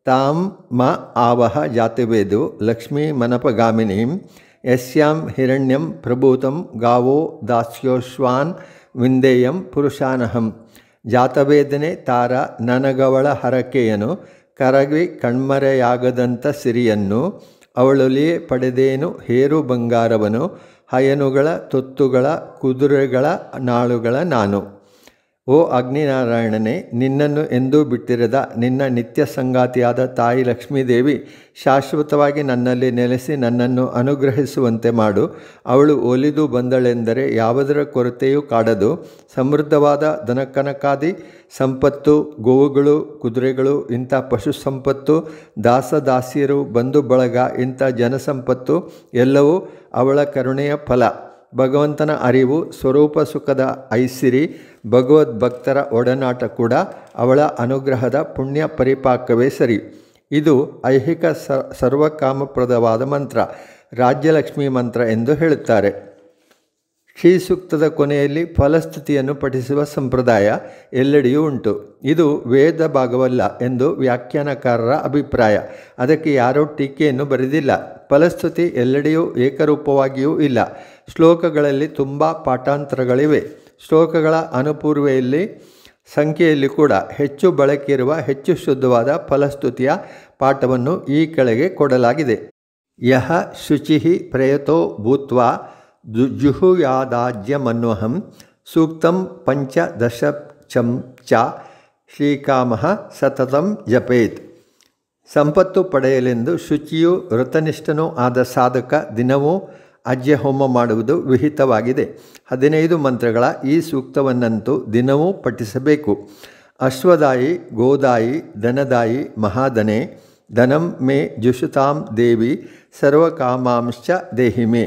ತಾಂ ಮ ಆವಹ ಜಾತಿವೇದು ಲಕ್ಷ್ಮೀ ಮನಪಗಾಮಿನೀಂ ಯಸ್ಯಾಂ ಹಿರಣ್ಯಂ ಪ್ರಭೂತಂ ಗಾವೋ ದಾಸ್ಯೋಶ್ವಾನ್ ವಿಂದೇಯಂ ಪುರುಷಾನಹಂ ಜಾತವೇದನೆ ತಾರ ನನಗವಳ ಹರಕೆಯನು ಕರಗಿ ಕಣ್ಮರೆಯಾಗದಂಥ ಸಿರಿಯನ್ನು ಅವಳೊಲಿಯೇ ಪಡೆದೇನು ಹೇರು ಬಂಗಾರವನು ಹಯನುಗಳ ತೊತ್ತುಗಳ ಕುದುರೆಗಳ ನಾಳುಗಳ ನಾನು ಓ ಅಗ್ನಿನಾರಾಯಣನೇ ನಿನ್ನನ್ನು ಎಂದೂ ಬಿಟ್ಟಿರದ ನಿನ್ನ ನಿತ್ಯ ಸಂಗಾತಿಯಾದ ತಾಯಿ ಲಕ್ಷ್ಮೀದೇವಿ ಶಾಶ್ವತವಾಗಿ ನನ್ನಲ್ಲಿ ನೆಲೆಸಿ ನನ್ನನ್ನು ಅನುಗ್ರಹಿಸುವಂತೆ ಮಾಡು ಅವಳು ಒಲಿದು ಬಂದಳೆಂದರೆ ಯಾವುದರ ಕೊರತೆಯೂ ಕಾಡದು ಸಮೃದ್ಧವಾದ ದನಕನಕಾದಿ ಸಂಪತ್ತು ಗೋವುಗಳು ಕುದುರೆಗಳು ಇಂಥ ಪಶು ಸಂಪತ್ತು ದಾಸದಾಸಿಯರು ಬಂಧು ಬಳಗ ಇಂಥ ಜನಸಂಪತ್ತು ಎಲ್ಲವೂ ಅವಳ ಕರುಣೆಯ ಫಲ ಭಗವಂತನ ಅರಿವು ಸ್ವರೂಪ ಸುಖದ ಐಸಿರಿ ಭಗವದ್ಭಕ್ತರ ಒಡನಾಟ ಕೂಡ ಅವಳ ಅನುಗ್ರಹದ ಪುಣ್ಯ ಪರಿಪಾಕವೇ ಸರಿ ಇದು ಐಹಿಕ ಸರ್ವಕಾಮಪ್ರದವಾದ ಮಂತ್ರ ರಾಜ್ಯಲಕ್ಷ್ಮಿ ಮಂತ್ರ ಎಂದು ಹೇಳುತ್ತಾರೆ ಶ್ರೀಸೂಕ್ತದ ಕೊನೆಯಲ್ಲಿ ಫಲಸ್ಥಿತಿಯನ್ನು ಪಠಿಸುವ ಸಂಪ್ರದಾಯ ಎಲ್ಲೆಡೆಯೂ ಉಂಟು ಇದು ವೇದ ಭಾಗವಲ್ಲ ಎಂದು ವ್ಯಾಖ್ಯಾನಕಾರರ ಅಭಿಪ್ರಾಯ ಅದಕ್ಕೆ ಯಾರೂ ಟೀಕೆಯನ್ನು ಬರೆದಿಲ್ಲ ಫಲಸ್ತುತಿ ಎಲ್ಲೆಡೆಯೂ ಏಕರೂಪವಾಗಿಯೂ ಇಲ್ಲ ಶ್ಲೋಕಗಳಲ್ಲಿ ತುಂಬ ಪಾಠಾಂತರಗಳಿವೆ ಶ್ಲೋಕಗಳ ಅನುಪೂರ್ವೆಯಲ್ಲಿ ಸಂಖ್ಯೆಯಲ್ಲಿ ಕೂಡ ಹೆಚ್ಚು ಬಳಕೆಯಿರುವ ಹೆಚ್ಚು ಶುದ್ಧವಾದ ಫಲಸ್ತುತಿಯ ಪಾಠವನ್ನು ಈ ಕೆಳಗೆ ಕೊಡಲಾಗಿದೆ ಯಹ ಶುಚಿಹಿ ಪ್ರಯತೋ ಭೂತ್ವ ಸೂಕ್ತಂ ಸೂಕ್ತ पञ्चदशं ಚ ಶ್ರೀಕಾಮಃ ಸತತಂ ಜಪೇತ್ ಸಂಪತ್ತು ಪಡೆಯಲೆಂದು ಶುಚಿಯೂ ವ್ರತನಿಷ್ಠನೂ ಆದ ಸಾಧಕ ದಿನವೂ ಅಜ್ಯ ಹೋಮ ಮಾಡುವುದು ವಿಹಿತವಾಗಿದೆ ಹದಿನೈದು ಮಂತ್ರಗಳ ಈ ಸೂಕ್ತವನ್ನಂತೂ ದಿನವೂ ಪಠಿಸಬೇಕು ಅಶ್ವದಾಯಿ ಗೋದಾಯಿ ಧನದಾಯಿ ಮಹಾದನೆ ಧನಂ ಮೇ ಜುಷುತಾಂ ದೇವಿ ಸರ್ವಕಾಮಾಂಶ್ಚ ಮೇ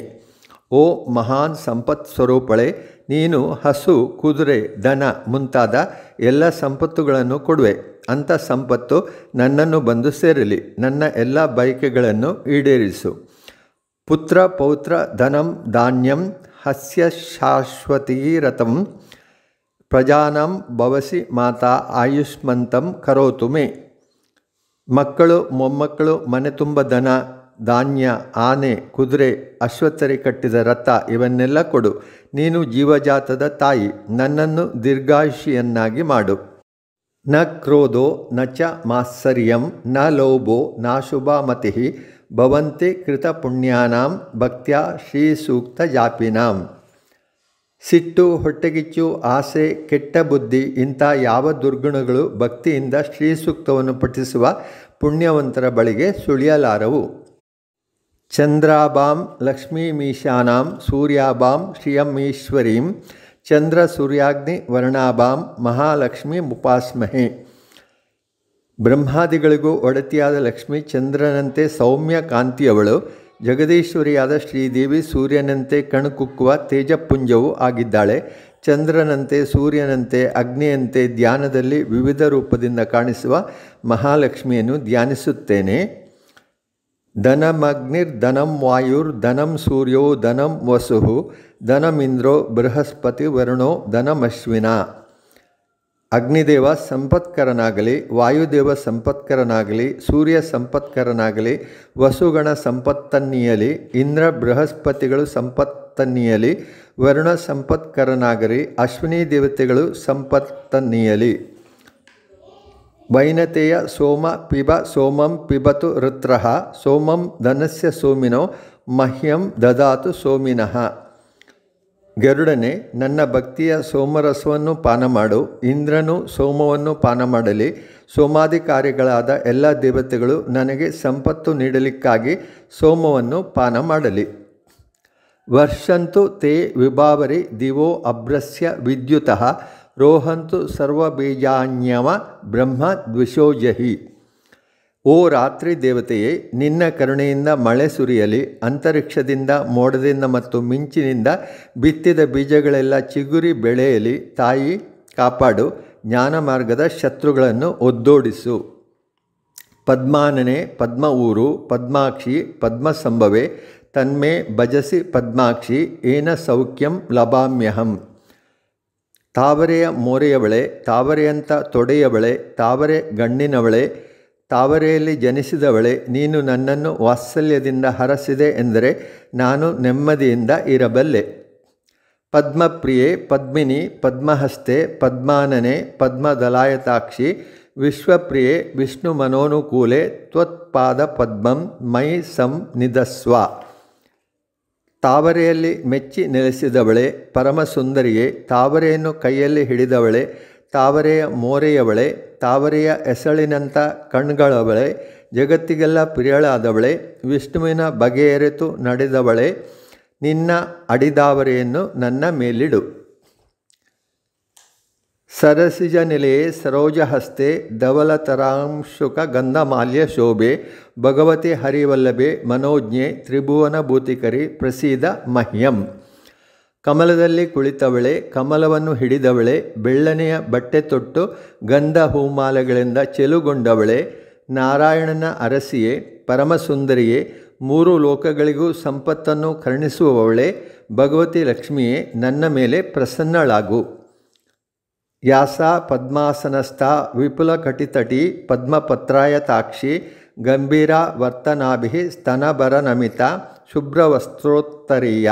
ಓ ಮಹಾನ್ ಸಂಪತ್ ಸ್ವರೂಪಳೆ ನೀನು ಹಸು ಕುದುರೆ ದನ ಮುಂತಾದ ಎಲ್ಲ ಸಂಪತ್ತುಗಳನ್ನು ಕೊಡುವೆ ಅಂಥ ಸಂಪತ್ತು ನನ್ನನ್ನು ಬಂದು ಸೇರಲಿ ನನ್ನ ಎಲ್ಲ ಬಯಕೆಗಳನ್ನು ಈಡೇರಿಸು ಪುತ್ರ ಪೌತ್ರ ಧನಂ ಧಾನ್ಯಂ ಹಸ್ಯ ಶಾಶ್ವತೀರಥಂ ಪ್ರಜಾನಂ ಭವಸಿ ಮಾತಾ ಆಯುಷ್ಮಂತಂ ಕರೋತು ಮೇ ಮಕ್ಕಳು ಮೊಮ್ಮಕ್ಕಳು ಮನೆ ತುಂಬ ದನ ಧಾನ್ಯ ಆನೆ ಕುದುರೆ ಅಶ್ವತ್ಥರಿ ಕಟ್ಟಿದ ರಥ ಇವನ್ನೆಲ್ಲ ಕೊಡು ನೀನು ಜೀವಜಾತದ ತಾಯಿ ನನ್ನನ್ನು ದೀರ್ಘಾಯುಷಿಯನ್ನಾಗಿ ಮಾಡು ನ ಕ್ರೋಧೋ ನ ಚ ಮಾತ್ಸರ್ಯಂ ನ ಲೋಭೋ ನಾಶುಭಾಮತಿ ಭವಂತೆ ಕೃತಪುಣ್ಯಾನಾಂ ಭಕ್ತ್ಯ ಶ್ರೀಸೂಕ್ತ ಜಾಪಿನಾಂ ಸಿಟ್ಟು ಹೊಟ್ಟೆಗಿಚ್ಚು ಆಸೆ ಕೆಟ್ಟ ಬುದ್ಧಿ ಇಂಥ ಯಾವ ದುರ್ಗುಣಗಳು ಭಕ್ತಿಯಿಂದ ಶ್ರೀಸೂಕ್ತವನ್ನು ಪಠಿಸುವ ಪುಣ್ಯವಂತರ ಬಳಿಗೆ ಸುಳಿಯಲಾರವು ಚಂದ್ರಾಭಾಂ ಲಕ್ಷ್ಮೀಮೀಶಾನಾಂ ಸೂರ್ಯಾಭಾಂ ಶ್ರಿಯಮೀಶ್ವರೀಂ ಚಂದ್ರ ಸೂರ್ಯಾಗ್ನಿ ವರ್ಣಾಭಾಂ ಮಹಾಲಕ್ಷ್ಮಿ ಮುಪಾಸ್ಮಹೆ ಬ್ರಹ್ಮಾದಿಗಳಿಗೂ ಒಡತಿಯಾದ ಲಕ್ಷ್ಮಿ ಚಂದ್ರನಂತೆ ಸೌಮ್ಯ ಕಾಂತಿಯವಳು ಜಗದೀಶ್ವರಿಯಾದ ಶ್ರೀದೇವಿ ಸೂರ್ಯನಂತೆ ಕಣುಕುಕ್ಕುವ ತೇಜಪ್ಪುಂಜವು ಆಗಿದ್ದಾಳೆ ಚಂದ್ರನಂತೆ ಸೂರ್ಯನಂತೆ ಅಗ್ನಿಯಂತೆ ಧ್ಯಾನದಲ್ಲಿ ವಿವಿಧ ರೂಪದಿಂದ ಕಾಣಿಸುವ ಮಹಾಲಕ್ಷ್ಮಿಯನ್ನು ಧ್ಯಾನಿಸುತ್ತೇನೆ ಧನಮಗ್ನಿರ್ಧನಂ ಧನಂ ಸೂರ್ಯೋ ಧನಂ ವಸುಃ ಧನಮಿಂದ್ರೋ ಬೃಹಸ್ಪತಿ ವರುಣೋ ಧನಮಶ್ವಿನ ಅಗ್ನಿದೇವ ಸಂಪತ್ಕರನಾಗಲಿ ವಾಯುದೇವ ಸಂಪತ್ಕರನಾಗಲಿ ಸೂರ್ಯ ಸಂಪತ್ಕರನಾಗಲಿ ವಸುಗಣ ಸಂಪತ್ತನ್ನೀಯಲಿ ಇಂದ್ರ ಬೃಹಸ್ಪತಿಗಳು ಸಂಪತ್ತನ್ನೀಯಲಿ ವರುಣ ಸಂಪತ್ಕರನಾಗಲಿ ಅಶ್ವಿನಿ ದೇವತೆಗಳು ಸಂಪತ್ತನ್ನೀಯಲಿ ವೈನತೆಯ ಸೋಮ ಪಿಬ ಸೋಮಂ ಪಿಬತು ರುತ್ರ ಸೋಮಂ ಧನಸ್ಯ ಸೋಮಿನೋ ಮಹ್ಯಂ ದದಾತು ಸೋಮಿನಃ ಗರುಡನೆ ನನ್ನ ಭಕ್ತಿಯ ಸೋಮರಸವನ್ನು ಪಾನ ಮಾಡು ಇಂದ್ರನು ಸೋಮವನ್ನು ಪಾನ ಮಾಡಲಿ ಸೋಮಾಧಿಕಾರಿಗಳಾದ ಎಲ್ಲ ದೇವತೆಗಳು ನನಗೆ ಸಂಪತ್ತು ನೀಡಲಿಕ್ಕಾಗಿ ಸೋಮವನ್ನು ಪಾನ ಮಾಡಲಿ ವರ್ಷಂತು ತೇ ವಿಭಾವರಿ ದಿವೋ ಅಭ್ರಸ್ಯ ವಿದ್ಯುತಃ ರೋಹಂತು ಸರ್ವಬೀಜಾನ್ಯವ ಬ್ರಹ್ಮ ದ್ವಿಷೋಜಹಿ ಓ ರಾತ್ರಿ ದೇವತೆಯೇ ನಿನ್ನ ಕರುಣೆಯಿಂದ ಮಳೆ ಸುರಿಯಲಿ ಅಂತರಿಕ್ಷದಿಂದ ಮೋಡದಿಂದ ಮತ್ತು ಮಿಂಚಿನಿಂದ ಬಿತ್ತಿದ ಬೀಜಗಳೆಲ್ಲ ಚಿಗುರಿ ಬೆಳೆಯಲಿ ತಾಯಿ ಕಾಪಾಡು ಜ್ಞಾನ ಮಾರ್ಗದ ಶತ್ರುಗಳನ್ನು ಒದ್ದೋಡಿಸು ಪದ್ಮಾನನೆ ಪದ್ಮ ಊರು ಪದ್ಮಾಕ್ಷಿ ಪದ್ಮ ಸಂಭವೆ ತನ್ಮೇ ಭಜಸಿ ಪದ್ಮಾಕ್ಷಿ ಏನ ಸೌಖ್ಯಂ ಲಭಾಮ್ಯಹಂ ತಾವರೆಯ ಮೋರೆಯ ಬಳೆ ತಾವರೆಯಂಥ ತೊಡೆಯ ಬಳೆ ತಾವರೆ ಗಣ್ಣಿನ ತಾವರೆಯಲ್ಲಿ ಜನಿಸಿದವಳೆ ನೀನು ನನ್ನನ್ನು ವಾತ್ಸಲ್ಯದಿಂದ ಹರಸಿದೆ ಎಂದರೆ ನಾನು ನೆಮ್ಮದಿಯಿಂದ ಇರಬಲ್ಲೆ ಪದ್ಮಪ್ರಿಯೆ ಪದ್ಮಿನಿ ಪದ್ಮಹಸ್ತೆ ಪದ್ಮಾನನೆ ಪದ್ಮದಲಾಯತಾಕ್ಷಿ ವಿಶ್ವಪ್ರಿಯೆ ವಿಷ್ಣು ಮನೋನುಕೂಲೆ ತ್ವತ್ಪಾದ ಪದ್ಮಂ ಮೈ ಸಂ ನಿಧಸ್ವ ತಾವರೆಯಲ್ಲಿ ಮೆಚ್ಚಿ ನೆಲೆಸಿದವಳೆ ಪರಮಸುಂದರಿಯೇ ತಾವರೆಯನ್ನು ಕೈಯಲ್ಲಿ ಹಿಡಿದವಳೆ ತಾವರೆಯ ಮೋರೆಯವಳೆ ತಾವರೆಯ ಎಸಳಿನಂಥ ಕಣ್ಗಳವಳೆ ಜಗತ್ತಿಗೆಲ್ಲ ಪ್ರಿಯಳಾದವಳೆ ವಿಷ್ಣುವಿನ ಬಗೆಯರೆತು ನಡೆದವಳೆ ನಿನ್ನ ಅಡಿದಾವರೆಯನ್ನು ನನ್ನ ಮೇಲಿಡು ಸರಸಿಜನೆಲೆಯೇ ಸರೋಜಹಸ್ತೆ ಗಂಧಮಾಲ್ಯ ಶೋಭೆ ಭಗವತಿ ಹರಿವಲ್ಲಭೆ ಮನೋಜ್ಞೆ ತ್ರಿಭುವನ ಭೂತಿಕರಿ ಪ್ರಸೀದ ಮಹ್ಯಂ ಕಮಲದಲ್ಲಿ ಕುಳಿತವಳೆ ಕಮಲವನ್ನು ಹಿಡಿದವಳೆ ಬೆಳ್ಳನೆಯ ಬಟ್ಟೆ ತೊಟ್ಟು ಗಂಧ ಹೂಮಾಲೆಗಳಿಂದ ಚೆಲುಗೊಂಡವಳೆ ನಾರಾಯಣನ ಅರಸಿಯೇ ಪರಮಸುಂದರಿಯೇ ಮೂರು ಲೋಕಗಳಿಗೂ ಸಂಪತ್ತನ್ನು ಕರುಣಿಸುವವಳೆ ಭಗವತಿ ಲಕ್ಷ್ಮಿಯೇ ನನ್ನ ಮೇಲೆ ಪ್ರಸನ್ನಳಾಗು ವ್ಯಾಸ ಪದ್ಮಾಸನಸ್ಥ ವಿಪುಲಕಟಿತಟಿ ಪದ್ಮಪತ್ರಾಯತಾಕ್ಷಿ ಗಂಭೀರ ವರ್ತನಾಭಿ ನಮಿತ ಶುಭ್ರವಸ್ತ್ರೋತ್ತರೀಯ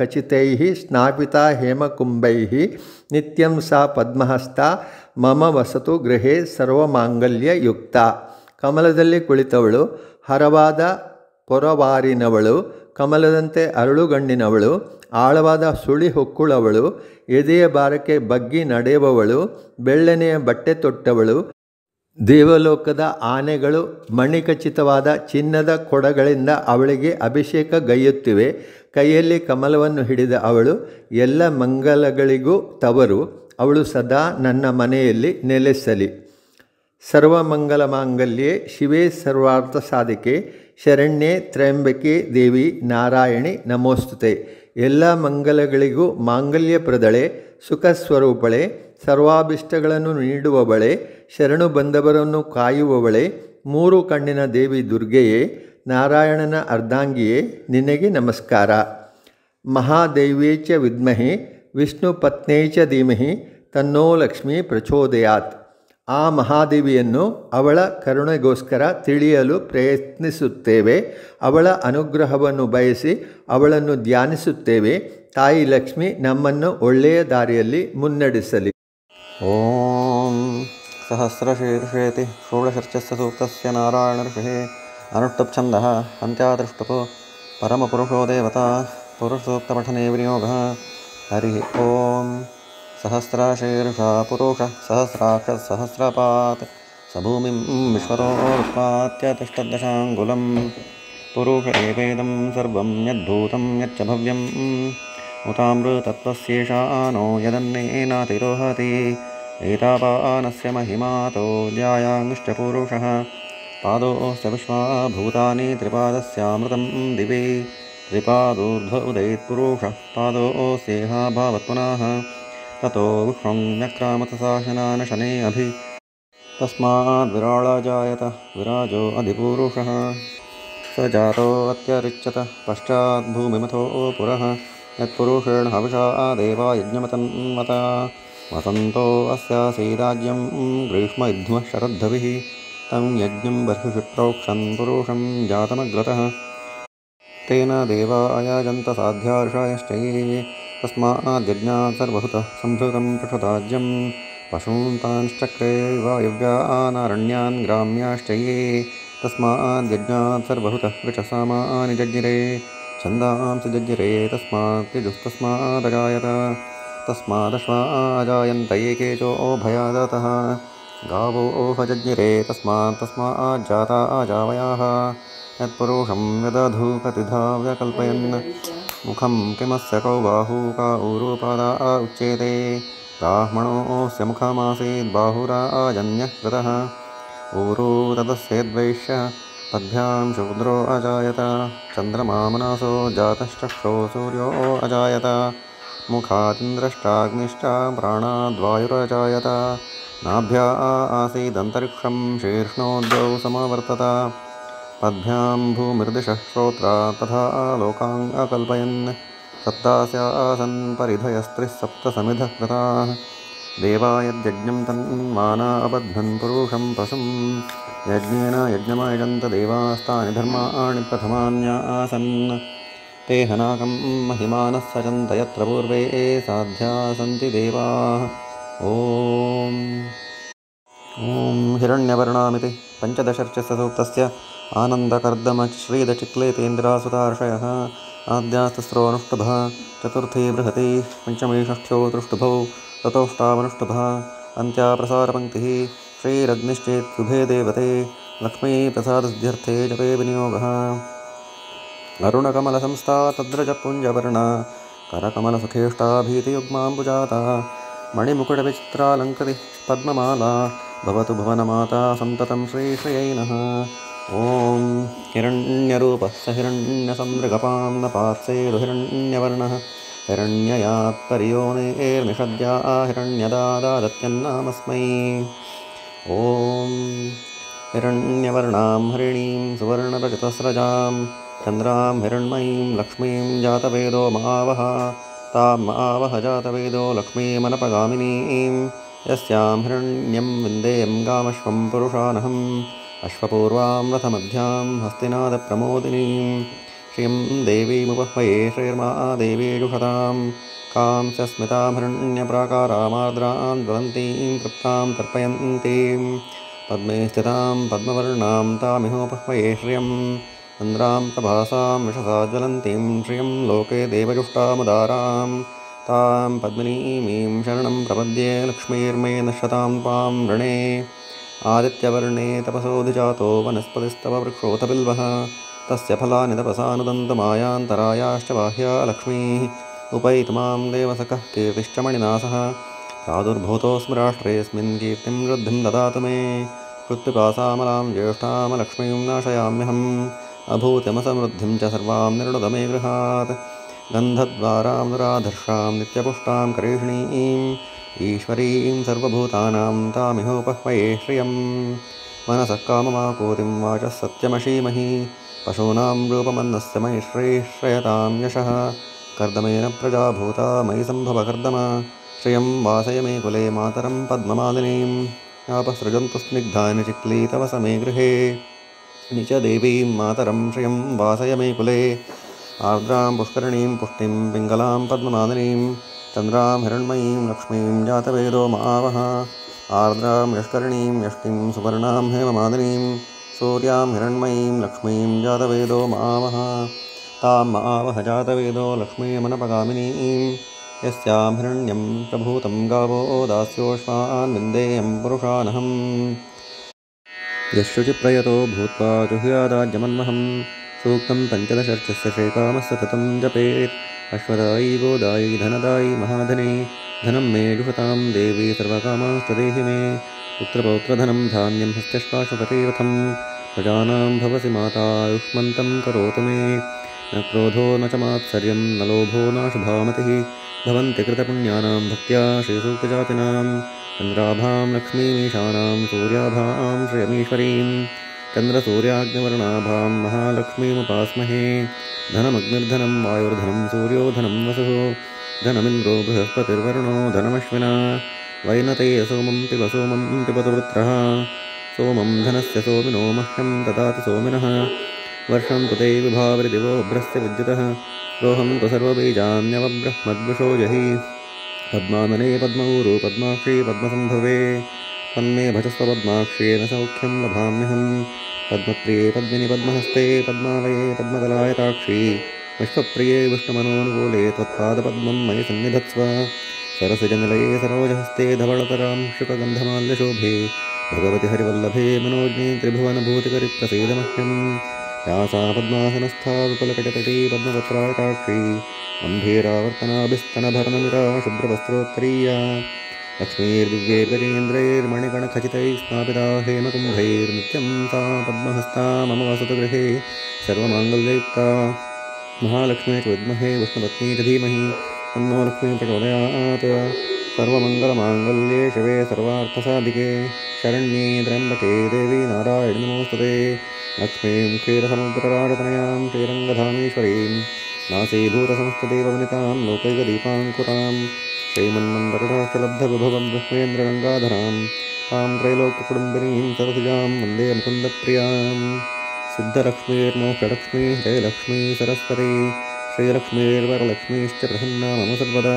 ಖಚಿತೈ ಸ್ನಾಪಿತಾ ಹೇಮಕುಂಭೈ ನಿತ್ಯಂ ಸಾ ಪದ್ಮಹಸ್ತ ಮಮ ವಸತು ಗೃಹೆ ಯುಕ್ತ ಕಮಲದಲ್ಲಿ ಕುಳಿತವಳು ಹರವಾದ ಪೊರವಾರಿನವಳು ಕಮಲದಂತೆ ಅರಳುಗಣ್ಣಿನವಳು ಆಳವಾದ ಸುಳಿ ಹೊಕ್ಕುಳವಳು ಎದೆಯ ಭಾರಕ್ಕೆ ಬಗ್ಗಿ ನಡೆಯುವವಳು ಬೆಳ್ಳನೆಯ ಬಟ್ಟೆ ತೊಟ್ಟವಳು ದೇವಲೋಕದ ಆನೆಗಳು ಮಣಿಕಚಿತವಾದ ಚಿನ್ನದ ಕೊಡಗಳಿಂದ ಅವಳಿಗೆ ಅಭಿಷೇಕ ಗೈಯುತ್ತಿವೆ ಕೈಯಲ್ಲಿ ಕಮಲವನ್ನು ಹಿಡಿದ ಅವಳು ಎಲ್ಲ ಮಂಗಲಗಳಿಗೂ ತವರು ಅವಳು ಸದಾ ನನ್ನ ಮನೆಯಲ್ಲಿ ನೆಲೆಸಲಿ ಸರ್ವಮಂಗಲ ಮಾಂಗಲ್ಯೇ ಶಿವೇ ಸರ್ವಾರ್ಥ ಸಾಧಿಕೆ ಶರಣ್ಯೆ ತ್ರಯಂಬಕಿ ದೇವಿ ನಾರಾಯಣಿ ನಮೋಸ್ತುತೆ ಎಲ್ಲ ಮಂಗಲಗಳಿಗೂ ಮಾಂಗಲ್ಯ ಪ್ರದಳೆ ಸುಖ ಸ್ವರೂಪಳೆ ಸರ್ವಾಭಿಷ್ಟಗಳನ್ನು ನೀಡುವವಳೆ ಶರಣು ಬಂದವರನ್ನು ಕಾಯುವವಳೆ ಮೂರು ಕಣ್ಣಿನ ದೇವಿ ದುರ್ಗೆಯೇ ನಾರಾಯಣನ ಅರ್ಧಾಂಗಿಯೇ ನಿನಗೆ ನಮಸ್ಕಾರ ಮಹಾದೇವೇಚ ವಿದ್ಮಹಿ ವಿಷ್ಣು ಪತ್ನೇ ಚ ಧೀಮಹಿ ತನ್ನೋ ಲಕ್ಷ್ಮೀ ಪ್ರಚೋದಯಾತ್ ಆ ಮಹಾದೇವಿಯನ್ನು ಅವಳ ಕರುಣೆಗೋಸ್ಕರ ತಿಳಿಯಲು ಪ್ರಯತ್ನಿಸುತ್ತೇವೆ ಅವಳ ಅನುಗ್ರಹವನ್ನು ಬಯಸಿ ಅವಳನ್ನು ಧ್ಯಾನಿಸುತ್ತೇವೆ ತಾಯಿ ಲಕ್ಷ್ಮಿ ನಮ್ಮನ್ನು ಒಳ್ಳೆಯ ದಾರಿಯಲ್ಲಿ ಮುನ್ನಡೆಸಲಿ ಓಂ ಸಹಸ್ರಶೀರ್ಷೇತಿ ಷೋಡಶರ್ಚಸ್ಯ ಸೂಕ್ತಸ್ಯ ನಾರಾಯಣ ಋಷಿ ಅನುಷ್ಟುಪ್ಛಂದ ಪರಮ ಪರಮಪುರುಷೋ ದೇವತಾ ಪುರುಷಸೂಕ್ತಪಠನೆ ವಿನಿಯೋಗ ಹರಿ ಓಂ सहस्राशीर्ष पुरुष सहस्राक्षत्सहस्रपात् सभूमिं विश्वतो तिष्ठद्दशाङ्गुलं पुरुष वेदं सर्वं यद्भूतं यच्च भव्यम् नो यदन्नेनातिरोहति एतापानस्य महिमातो द्यायाङ्गिष्ट पुरुषः पादोऽस्य विश्वा भूतानि त्रिपादस्यामृतं दिवि त्रिपादोद्भवदैत्पुरुषः पादोऽश्येहाभावत्मनाः ततो विष्म्यक्रामथसाशनानशने अभि जायत विराजो अधिपूरुषः स जातो अत्यरिच्यत पश्चाद्भूमिमथो पुरः यत्पुरुषेण हविषा देवा यज्ञमतं वसन्तो अस्यासीताज्ञं ग्रीष्म विध्म तं यज्ञं बहिशुप्रोक्षं पुरुषं जातमग्रतः तेन देवा अयाजन्तसाध्यार्षायश्चैः तस्माद्यज्ञात् सर्वभूतः सम्भृतं पृष्टाज्यं पशून्तांश्चक्रे वायव्या अनारण्यान् ग्राम्याश्च ये तस्माद्यज्ञात् सर्वहत विचसामानि जज्ञिरे छन्दांसि यज्ञिरे तस्मात् एकेचो तस्मादश्वा गावो ओहजज्ञिरे तस्मात् तस्माज्जाता अजावयाः यत्परुषं यदधुकतिधा व्यकल्पयन् मुखं किमस्य कौ बाहू का आ उच्येते ब्राह्मणोऽस्य मुखमासीद्बाहुरा अजन्यः कृतः ऊरूरतस्येद्वैष्य पद्भ्यां अजायत चन्द्रमामनसो जातश्चक्षो सूर्यो मुखा इन्द्रष्टाग्निश्च प्राणाद्वायुरजायत नाभ्या आसीदन्तरिक्षं शीर्ष्णो द्वौ समावर्तत पद्भ्यां श्रोत्रा तथा लोकान् अकल्पयन् सप्तास्या आसन् परिधयस्त्रिः सप्तसमिधः कृताः देवा यद्यज्ञं तन्मानाबन् पुरुषं पशुं यज्ञेन यज्ञमायजन्त देवास्तानि धर्माणि प्रथमान्या आसन् ते हनाकं महिमानः यत्र पूर्वे साध्या सन्ति देवाः ॐ ॐ हिरण्यवर्णामिति पञ्चदशर्चस्य सूक्तस्य आनन्दकर्दमच्छ्रीदचिक्लेतेन्द्रासुतार्षयः आद्यास्तस्रोनुष्टुभ चतुर्थी बृहती पंचमी षठ्यो तृष्टुभौ ततोष्टावनुष्टभः अंत्यासारपंक्ति श्रीरग्निश्चेत्युभे देवते लक्ष्मीप्रसादसिद्ध्यर्थे जपे विनियोगः अरुणकमलसंस्था तद्रजपुञ्जवर्णा करकमलसुखेष्टाभीतियुग्माम्बुजाता मणिमुकुटविचित्रालङ्कृतिः पद्ममाला भवतु भुवनमाता सन्ततं श्रीश्रियै नः ॐ हिरण्यरूपस्य हिरण्यसमृगपां न हिरण्ययात्परियोनेर्निषद्या हिरण्ययात्पर्योनेर्निषद्या ॐ हिरण्यवर्णां हरिणीं सुवर्णपजतस्रजां चन्द्रां हिरण्मयीं लक्ष्मीं जातवेदो मावह तां मावह जातवेदो लक्ष्मीमनपगामिनीं यस्यां हिरण्यं विन्देयं गामश्वं पुरुषानहम् अश्वपूर्वां रथमध्यां हस्तिनादप्रमोदिनीं श्रियं देवीमुपह्वये श्रीर्मदेवीजुहदां कां च स्मिताभरण्यप्राकारामार्द्रां ज्वलन्तीं तृप्तां तर्पयन्तीं पद्मे स्थितां पद्मवर्णां तामिहोपह्वये श्रियं इन्द्रां विषसा ज्वलन्तीं श्रियं लोके देवजुष्टामुदारां तां पद्मिनीमीं शरणं प्रपद्ये लक्ष्मीर्मे नश्यतां त्वां वृणे आदित्यवर्णे वृक्षोऽथ बिल्वः तस्य फलानि तपसानुदन्तमायान्तरायाश्च बाह्या लक्ष्मीः उपैतु मां देवसखः कीर्तिश्च मणिनासः प्रादुर्भूतोऽस्मि राष्ट्रेऽस्मिन् कीर्तिं वृद्धिं ददातु मे कृत्युपासामलां ज्येष्ठां लक्ष्मीं नाशयाम्यहम् अभूतमसमृद्धिं च सर्वां निर्णुदमे गृहात् गन्धद्वारां दुराधर्षां नित्यपुष्टां करिष्णीं ईश्वरीं सर्वभूतानां तामिहोपह्वये श्रियं मनसः काममापूतिं वाचः सत्यमशीमहि पशूनां रूपमन्नस्य मयि श्रेश्रयतां यशः कर्दमेन प्रजा मयि सम्भवकर्दम श्रियं वासय मे कुले मातरं पद्ममालिनीम् आपसृजन्तु स्निग्धानि चिक्लीतवस मे गृहे निच देवीं मातरं श्रियं वासय मे कुले आर्द्रां पुष्करिणीं पुष्टिं पिङ्गलां पद्ममालिनीं चन्द्रां हिरण्मयीं लक्ष्मीं जातवेदो मावः आर्द्रां यष्करिणीं यष्टिं सुवर्णां हेममादिनीं सूर्यां हिरण्मयीं लक्ष्मीं जातवेदो मावः तां मावः जातवेदो लक्ष्मीमनपगामिनीं यस्यां हिरण्यं प्रभूतं गावो दास्योष्मान्विन्देयं पुरुषानहम् यश्रुचिप्रयतो भूत्वा जुह्यादाज्यमन्महं सूक्तं पञ्चदशर्चस्य श्रीकामस्य ततं जपेत् अश्वदायिबोदायि धनदायि महाधने धनं मे युषतां देवी सर्वकामास्तदेहि मे पुत्रपौत्रधनं धान्यं भस्त्यश्पाश्पतीर्थं प्रजानां भवसि मातायुष्मन्तं करोतु मे न क्रोधो न च मात्सर्यं न लोभो नाशुभामतिः भवन्ति कृतपुण्यानां भक्त्या श्रीसूक्तजातिनाम् चन्द्राभां लक्ष्मीमीशानां सूर्याभां श्रियमीश्वरीम् चन्द्रसूर्याग्निवर्णाभां महालक्ष्मीमुपाश्महे धनमग्निर्धनं वायुर्धनं सूर्यो धनं वसुः धनमिन्द्रो बृहस्पतिर्वर्णो धनमश्विना वैनतेऽसोमं पिबसोमं पिबतुवृत्रः सोमं धनस्य सोमिनो मह्यं ददाति सोमिनः वर्षं तु तैविभावरि दिवोभ्रस्य विद्युतः रोहं तु सर्वबीजान्यवब्रह्मद्बुषोजहि पद्मामने पद्मगुरु पद्माक्षी पद्मसम्भवे पन्मे तन्मे भजस्वपद्माक्षेण सौख्यं लभाम्यहं पद्मप्रिये पद्मिनि पद्महस्ते पद्मालये पद्मतलायताक्षी विश्वप्रिये विष्णुमनोनुकूले त्वत्पादपद्मं मयि सन्निधत्स्व सरसिजनिलये सरोजहस्ते धवळतरां शुकगन्धमाल्यशोभे भगवति हरिवल्लभे मनोज्ञे त्रिभुवनभूतिकरिप्रसीदमह्यं या पद्मासनस्था विपुलकटतटी पद्मपत्रायताक्षी गम्भीरावर्तनाभिस्तनभरणमिरा शुभ्रवस्त्रोत्तरीया लक्ष्मीर्दिव्यैगरीन्द्रैर्मणिगणखचितैः हेमकुम्भैर्नित्यं ता पद्महस्ता मम वसतु गृहे सर्वमाङ्गल्ययुक्ता महालक्ष्मी च विद्महे विष्णुपत्नी च धीमहि प्रचोदयात् सर्वमङ्गलमाङ्गल्ये शिवे सर्वार्थसाधिके शरण्ये द्रम्भके देवी नारायण नमस्ते लक्ष्मीं क्षीरसमुद्रराजतनयां क्षेरङ्गधामीश्वरीं नासीभूतसंस्तवनितां लोकैकदीपाङ्कुराम् श्रीमन्मन्दकटाशलब्धविभवं विश्वेन्द्रगङ्गाधरां तां त्रैलोक्यकुटुम्बिनीं सरसिजां वन्दे मुकुन्दप्रियां सिद्धलक्ष्मीर्मोक्षलक्ष्मी जयलक्ष्मी सरस्वती श्रीलक्ष्मीर्वरलक्ष्मीश्च प्रसन्ना मम सर्वदा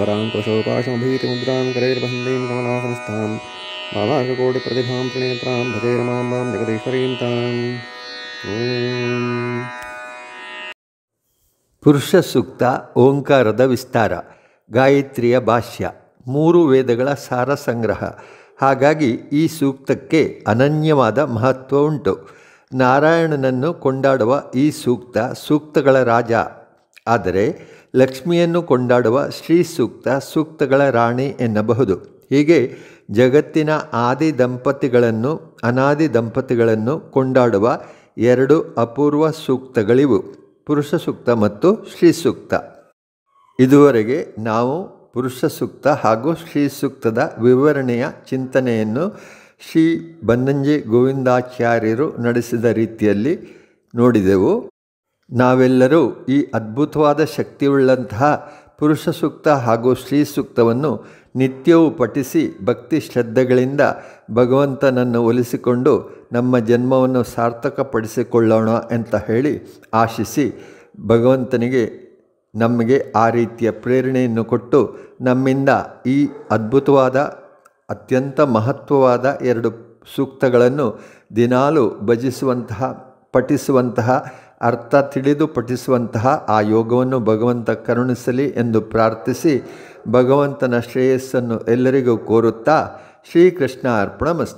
वरां कृशोपाशमभीतिमुद्रां करैर्वहन्दीं कमलासंस्थां बालाकोटिप्रतिभां त्रिनेत्रां भजेर्मां वां जगदीश्वरीं तां ಪುರುಷ ಸೂಕ್ತ ಗಾಯತ್ರಿಯ ಭಾಷ್ಯ ಮೂರು ವೇದಗಳ ಸಾರ ಸಂಗ್ರಹ ಹಾಗಾಗಿ ಈ ಸೂಕ್ತಕ್ಕೆ ಅನನ್ಯವಾದ ಮಹತ್ವ ಉಂಟು ನಾರಾಯಣನನ್ನು ಕೊಂಡಾಡುವ ಈ ಸೂಕ್ತ ಸೂಕ್ತಗಳ ರಾಜ ಆದರೆ ಲಕ್ಷ್ಮಿಯನ್ನು ಕೊಂಡಾಡುವ ಶ್ರೀ ಸೂಕ್ತ ಸೂಕ್ತಗಳ ರಾಣಿ ಎನ್ನಬಹುದು ಹೀಗೆ ಜಗತ್ತಿನ ಆದಿ ದಂಪತಿಗಳನ್ನು ಅನಾದಿ ದಂಪತಿಗಳನ್ನು ಕೊಂಡಾಡುವ ಎರಡು ಅಪೂರ್ವ ಸೂಕ್ತಗಳಿವು ಪುರುಷ ಸೂಕ್ತ ಮತ್ತು ಶ್ರೀ ಸೂಕ್ತ ಇದುವರೆಗೆ ನಾವು ಪುರುಷ ಸೂಕ್ತ ಹಾಗೂ ಶ್ರೀ ಸೂಕ್ತದ ವಿವರಣೆಯ ಚಿಂತನೆಯನ್ನು ಶ್ರೀ ಬನ್ನಂಜೆ ಗೋವಿಂದಾಚಾರ್ಯರು ನಡೆಸಿದ ರೀತಿಯಲ್ಲಿ ನೋಡಿದೆವು ನಾವೆಲ್ಲರೂ ಈ ಅದ್ಭುತವಾದ ಶಕ್ತಿಯುಳ್ಳಂತಹ ಪುರುಷ ಸೂಕ್ತ ಹಾಗೂ ಶ್ರೀ ಸೂಕ್ತವನ್ನು ನಿತ್ಯವೂ ಪಠಿಸಿ ಭಕ್ತಿ ಶ್ರದ್ಧೆಗಳಿಂದ ಭಗವಂತನನ್ನು ಒಲಿಸಿಕೊಂಡು ನಮ್ಮ ಜನ್ಮವನ್ನು ಸಾರ್ಥಕಪಡಿಸಿಕೊಳ್ಳೋಣ ಅಂತ ಹೇಳಿ ಆಶಿಸಿ ಭಗವಂತನಿಗೆ ನಮಗೆ ಆ ರೀತಿಯ ಪ್ರೇರಣೆಯನ್ನು ಕೊಟ್ಟು ನಮ್ಮಿಂದ ಈ ಅದ್ಭುತವಾದ ಅತ್ಯಂತ ಮಹತ್ವವಾದ ಎರಡು ಸೂಕ್ತಗಳನ್ನು ದಿನಾಲು ಭಜಿಸುವಂತಹ ಪಠಿಸುವಂತಹ ಅರ್ಥ ತಿಳಿದು ಪಠಿಸುವಂತಹ ಆ ಯೋಗವನ್ನು ಭಗವಂತ ಕರುಣಿಸಲಿ ಎಂದು ಪ್ರಾರ್ಥಿಸಿ ಭಗವಂತನ ಶ್ರೇಯಸ್ಸನ್ನು ಎಲ್ಲರಿಗೂ ಕೋರುತ್ತಾ ಶ್ರೀಕೃಷ್ಣ ಅರ್ಪಣ